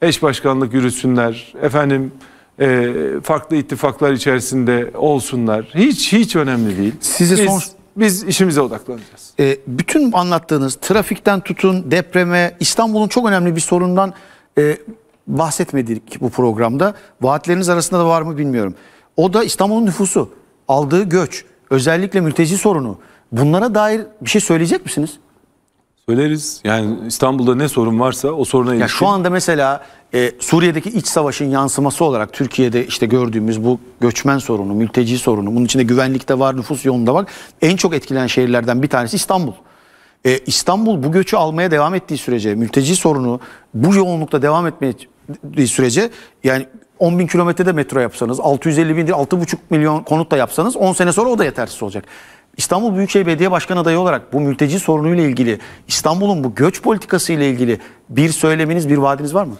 Eş başkanlık yürütsünler. Efendim e, farklı ittifaklar içerisinde olsunlar. Hiç hiç önemli değil. Sizi biz, son... biz işimize odaklanacağız. E, bütün anlattığınız trafikten tutun depreme İstanbul'un çok önemli bir sorundan e, bahsetmedik bu programda. Vaatleriniz arasında da var mı bilmiyorum. O da İstanbul'un nüfusu, aldığı göç, özellikle mülteci sorunu. Bunlara dair bir şey söyleyecek misiniz? Söyleriz. Yani İstanbul'da ne sorun varsa o soruna ilişkin. Ya şu anda mesela e, Suriye'deki iç savaşın yansıması olarak Türkiye'de işte gördüğümüz bu göçmen sorunu, mülteci sorunu, bunun içinde güvenlikte var, nüfus yoğunluğunda var. En çok etkilenen şehirlerden bir tanesi İstanbul. E, İstanbul bu göçü almaya devam ettiği sürece, mülteci sorunu bu yoğunlukta devam etmediği sürece yani 10 bin kilometrede metro yapsanız, 650 bin, 6,5 milyon konut da yapsanız 10 sene sonra o da yetersiz olacak. İstanbul Büyükşehir Belediye Başkan adayı olarak bu mülteci sorunuyla ilgili İstanbul'un bu göç politikası ile ilgili bir söyleminiz, bir vaadiniz var mı?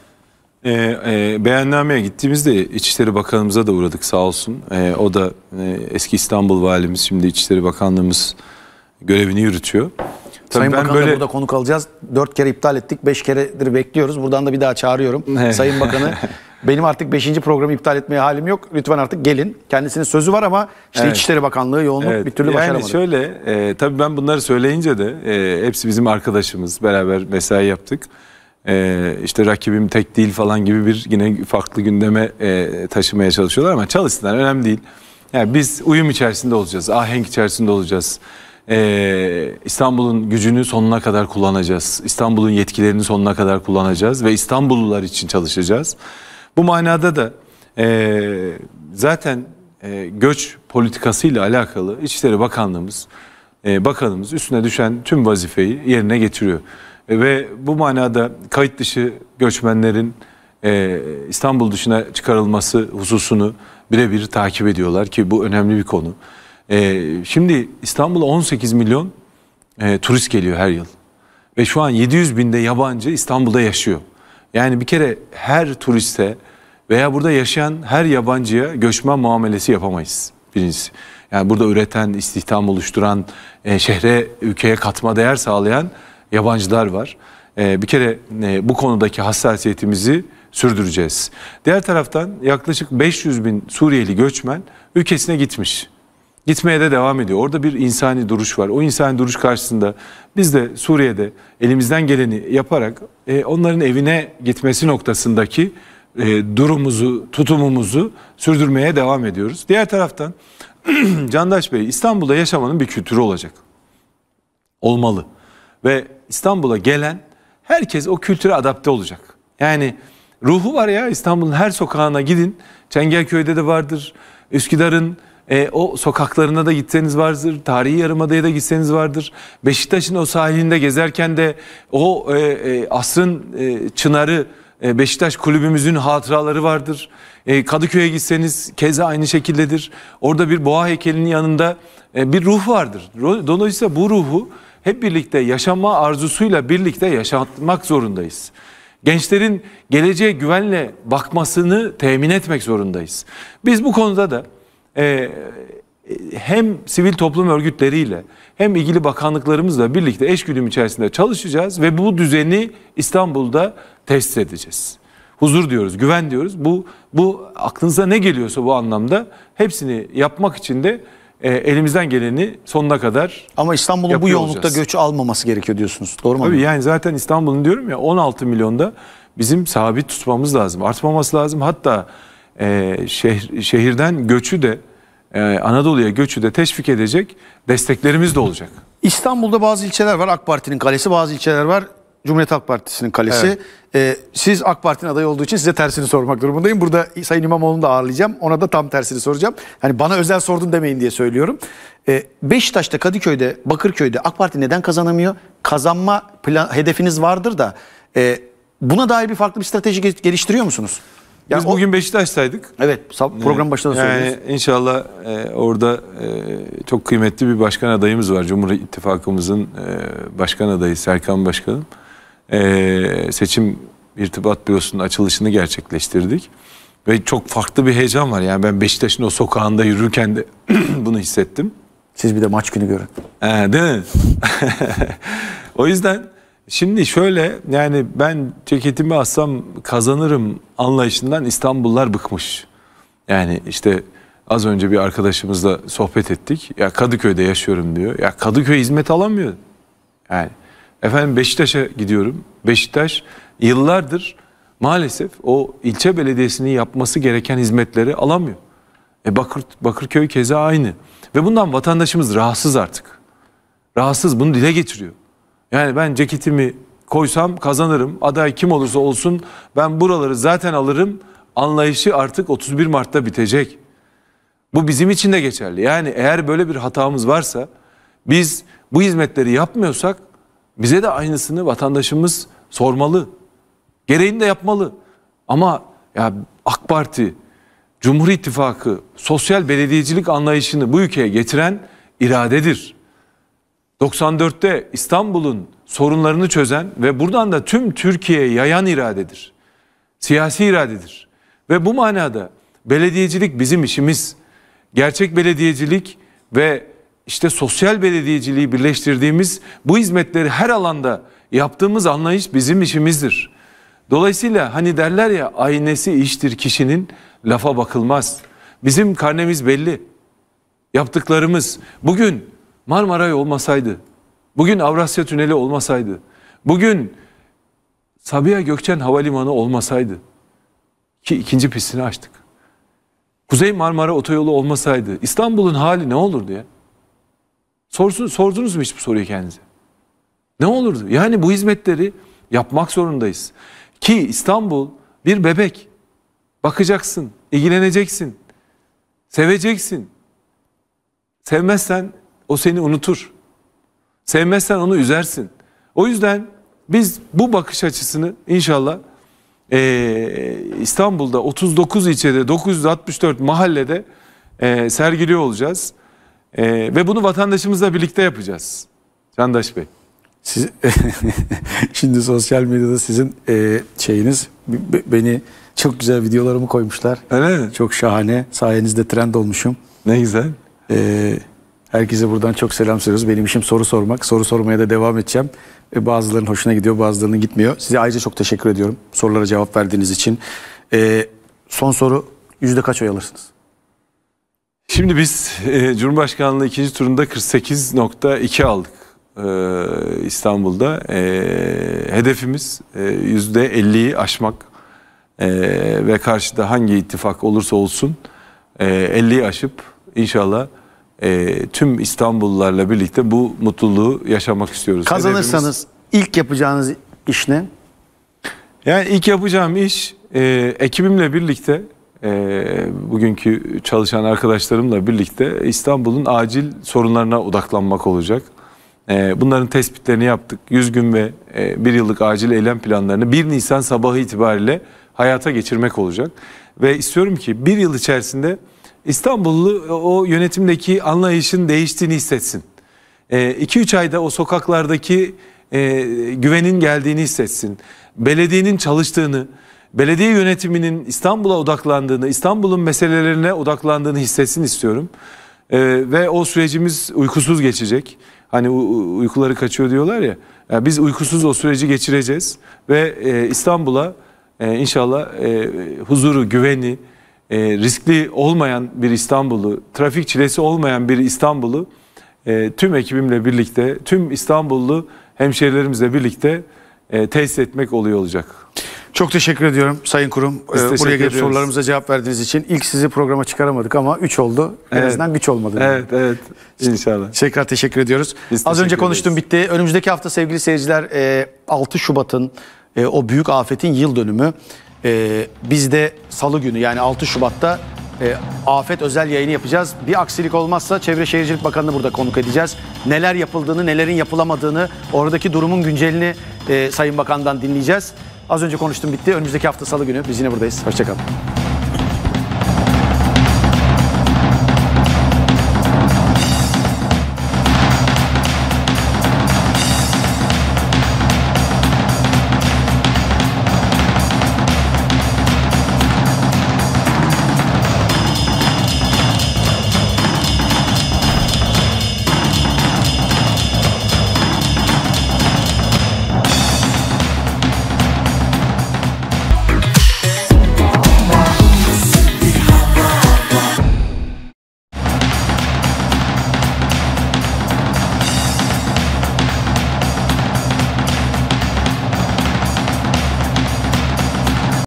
E, e, beyannameye gittiğimizde İçişleri Bakanımıza da uğradık sağ olsun. E, o da e, eski İstanbul Valimiz şimdi İçişleri Bakanlığımız görevini yürütüyor. Tabii Sayın Bakan'la böyle... burada konuk alacağız. Dört kere iptal ettik. Beş keredir bekliyoruz. Buradan da bir daha çağırıyorum. Sayın Bakan'ı Benim artık 5. programı iptal etmeye halim yok. Lütfen artık gelin. Kendisinin sözü var ama işte evet. İçişleri Bakanlığı yoğunluk evet. bir türlü yani başaramadı. şöyle e, tabii ben bunları söyleyince de e, hepsi bizim arkadaşımız. Beraber mesai yaptık. E, işte rakibim tek değil falan gibi bir yine farklı gündeme e, taşımaya çalışıyorlar ama çalışsınlar önemli değil. Yani biz uyum içerisinde olacağız. Ahenk içerisinde olacağız ee, İstanbul'un gücünü sonuna kadar kullanacağız. İstanbul'un yetkilerini sonuna kadar kullanacağız ve İstanbullular için çalışacağız. Bu manada da e, zaten e, göç politikasıyla alakalı İçişleri Bakanlığımız, e, Bakanımız üstüne düşen tüm vazifeyi yerine getiriyor. E, ve bu manada kayıt dışı göçmenlerin e, İstanbul dışına çıkarılması hususunu birebir takip ediyorlar ki bu önemli bir konu. E, şimdi İstanbul'a 18 milyon e, turist geliyor her yıl. Ve şu an 700 binde yabancı İstanbul'da yaşıyor. Yani bir kere her turiste veya burada yaşayan her yabancıya göçmen muamelesi yapamayız birincisi. Yani burada üreten, istihdam oluşturan, e, şehre, ülkeye katma değer sağlayan yabancılar var. E, bir kere e, bu konudaki hassasiyetimizi sürdüreceğiz. Diğer taraftan yaklaşık 500 bin Suriyeli göçmen ülkesine gitmiş. Gitmeye de devam ediyor. Orada bir insani duruş var. O insani duruş karşısında biz de Suriye'de elimizden geleni yaparak e, onların evine gitmesi noktasındaki e, durumumuzu, tutumumuzu sürdürmeye devam ediyoruz. Diğer taraftan Candaş Bey İstanbul'da yaşamanın bir kültürü olacak. Olmalı. Ve İstanbul'a gelen herkes o kültüre adapte olacak. Yani ruhu var ya İstanbul'un her sokağına gidin. Çengelköy'de de vardır. Üsküdar'ın e, o sokaklarına da gitseniz vardır. Tarihi Yarımada'ya da gitseniz vardır. Beşiktaş'ın o sahilinde gezerken de o e, e, asrın e, çınarı e, Beşiktaş kulübümüzün hatıraları vardır. E, Kadıköy'e gitseniz keza aynı şekildedir. Orada bir boğa heykelinin yanında e, bir ruh vardır. Dolayısıyla bu ruhu hep birlikte yaşama arzusuyla birlikte yaşatmak zorundayız. Gençlerin geleceğe güvenle bakmasını temin etmek zorundayız. Biz bu konuda da hem sivil toplum örgütleriyle hem ilgili bakanlıklarımızla birlikte eş güdüm içerisinde çalışacağız ve bu düzeni İstanbul'da tesis edeceğiz. Huzur diyoruz, güven diyoruz. Bu, bu aklınıza ne geliyorsa bu anlamda hepsini yapmak için de e, elimizden geleni sonuna kadar Ama İstanbul'un bu yollukta olacağız. göç almaması gerekiyor diyorsunuz. Doğru mu? Tabii yani zaten İstanbul'un diyorum ya 16 milyonda bizim sabit tutmamız lazım. Artmaması lazım. Hatta e, şehir, şehirden göçü de e, Anadolu'ya göçü de teşvik edecek desteklerimiz de olacak. İstanbul'da bazı ilçeler var. AK Parti'nin kalesi bazı ilçeler var. Cumhuriyet Halk Partisi'nin kalesi. Evet. Ee, siz AK Parti'nin adayı olduğu için size tersini sormak durumundayım. Burada Sayın İmamoğlu'nu da ağırlayacağım. Ona da tam tersini soracağım. Hani bana özel sordun demeyin diye söylüyorum. Ee, Beşiktaş'ta, Kadıköy'de, Bakırköy'de AK Parti neden kazanamıyor? Kazanma plan, hedefiniz vardır da e, buna dair bir farklı bir strateji geliştiriyor musunuz? Yani Biz o, bugün Beşiktaş'taydık. Evet, ee, program başında da söylüyoruz. Yani inşallah e, orada e, çok kıymetli bir başkan adayımız var. Cumhur İttifakımızın e, başkan adayı Serkan Başkanım e, seçim irtibat bürosunun açılışını gerçekleştirdik. Ve çok farklı bir heyecan var. Yani ben Beşiktaş'ın o sokağında yürürken de bunu hissettim. Siz bir de maç günü görün. Ee, değil mi? o yüzden şimdi şöyle yani ben ceketimi assam kazanırım anlayışından İstanbullar bıkmış. Yani işte az önce bir arkadaşımızla sohbet ettik. Ya Kadıköy'de yaşıyorum diyor. Ya Kadıköy hizmet alamıyor. Yani Efendim Beşiktaş'a gidiyorum. Beşiktaş yıllardır maalesef o ilçe belediyesinin yapması gereken hizmetleri alamıyor. E Bakır, Bakırköy keza aynı. Ve bundan vatandaşımız rahatsız artık. Rahatsız bunu dile getiriyor. Yani ben ceketimi koysam kazanırım. Aday kim olursa olsun ben buraları zaten alırım. Anlayışı artık 31 Mart'ta bitecek. Bu bizim için de geçerli. Yani eğer böyle bir hatamız varsa biz bu hizmetleri yapmıyorsak bize de aynısını vatandaşımız sormalı. Gereğini de yapmalı. Ama ya AK Parti, Cumhur İttifakı sosyal belediyecilik anlayışını bu ülkeye getiren iradedir. 94'te İstanbul'un sorunlarını çözen ve buradan da tüm Türkiye'ye yayan iradedir. Siyasi iradedir. Ve bu manada belediyecilik bizim işimiz. Gerçek belediyecilik ve işte sosyal belediyeciliği birleştirdiğimiz bu hizmetleri her alanda yaptığımız anlayış bizim işimizdir. Dolayısıyla hani derler ya aynesi iştir kişinin lafa bakılmaz. Bizim karnemiz belli. Yaptıklarımız bugün Marmaray olmasaydı, bugün Avrasya Tüneli olmasaydı, bugün Sabiha Gökçen Havalimanı olmasaydı ki ikinci pistini açtık. Kuzey Marmara Otoyolu olmasaydı İstanbul'un hali ne olurdu ya? Sorsun, sordunuz mu hiç bu soruyu kendinize? Ne olurdu? Yani bu hizmetleri yapmak zorundayız. Ki İstanbul bir bebek. Bakacaksın, ilgileneceksin, seveceksin. Sevmezsen o seni unutur. Sevmezsen onu üzersin. O yüzden biz bu bakış açısını inşallah e, İstanbul'da 39 ilçede 964 mahallede e, sergiliyor olacağız. E, ve bunu vatandaşımızla birlikte yapacağız. Candaş Bey. Siz, şimdi sosyal medyada sizin e, şeyiniz beni çok güzel videolarımı koymuşlar. Öyle mi? Çok şahane. Sayenizde trend olmuşum. Ne güzel. Ee, herkese buradan çok selam söylüyoruz. Benim işim soru sormak. Soru sormaya da devam edeceğim. Ee, bazılarının hoşuna gidiyor, bazılarının gitmiyor. Size ayrıca çok teşekkür ediyorum sorulara cevap verdiğiniz için. Ee, son soru yüzde kaç oy alırsınız? Şimdi biz e, Cumhurbaşkanlığı ikinci turunda 48.2 aldık e, İstanbul'da. E, hedefimiz e, %50'yi aşmak e, ve karşıda hangi ittifak olursa olsun e, 50'yi aşıp inşallah e, tüm İstanbullularla birlikte bu mutluluğu yaşamak istiyoruz. Kazanırsanız Hedefimiz, ilk yapacağınız iş ne? Yani ilk yapacağım iş e, ekibimle birlikte e, bugünkü çalışan arkadaşlarımla birlikte İstanbul'un acil sorunlarına odaklanmak olacak. E, bunların tespitlerini yaptık. 100 gün ve e, 1 yıllık acil eylem planlarını 1 Nisan sabahı itibariyle hayata geçirmek olacak. Ve istiyorum ki 1 yıl içerisinde İstanbullu e, o yönetimdeki anlayışın değiştiğini hissetsin. 2-3 e, ee, ayda o sokaklardaki e, güvenin geldiğini hissetsin. Belediyenin çalıştığını, belediye yönetiminin İstanbul'a odaklandığını, İstanbul'un meselelerine odaklandığını hissetsin istiyorum. Ee, ve o sürecimiz uykusuz geçecek. Hani uykuları kaçıyor diyorlar ya. Yani biz uykusuz o süreci geçireceğiz ve e, İstanbul'a e, inşallah e, huzuru, güveni, e, riskli olmayan bir İstanbul'u, trafik çilesi olmayan bir İstanbul'u e, tüm ekibimle birlikte, tüm İstanbullu hemşehrilerimizle birlikte e, tesis etmek oluyor olacak. Çok teşekkür ediyorum Sayın Kurum. Biz ee, Buraya gelip sorularımıza cevap verdiğiniz için. ilk sizi programa çıkaramadık ama 3 oldu. Evet. En azından güç olmadı. Evet, evet. İnşallah. Tekrar teşekkür ediyoruz. Biz Az teşekkür önce konuştum ederiz. bitti. Önümüzdeki hafta sevgili seyirciler 6 e, Şubat'ın e, o büyük afetin yıl dönümü. E, biz de salı günü yani 6 Şubat'ta e, afet özel yayını yapacağız. Bir aksilik olmazsa Çevre Şehircilik Bakanı'nı burada konuk edeceğiz. Neler yapıldığını, nelerin yapılamadığını, oradaki durumun güncelini e, Sayın Bakan'dan dinleyeceğiz. Az önce konuştum bitti. Önümüzdeki hafta salı günü biz yine buradayız. Hoşçakalın.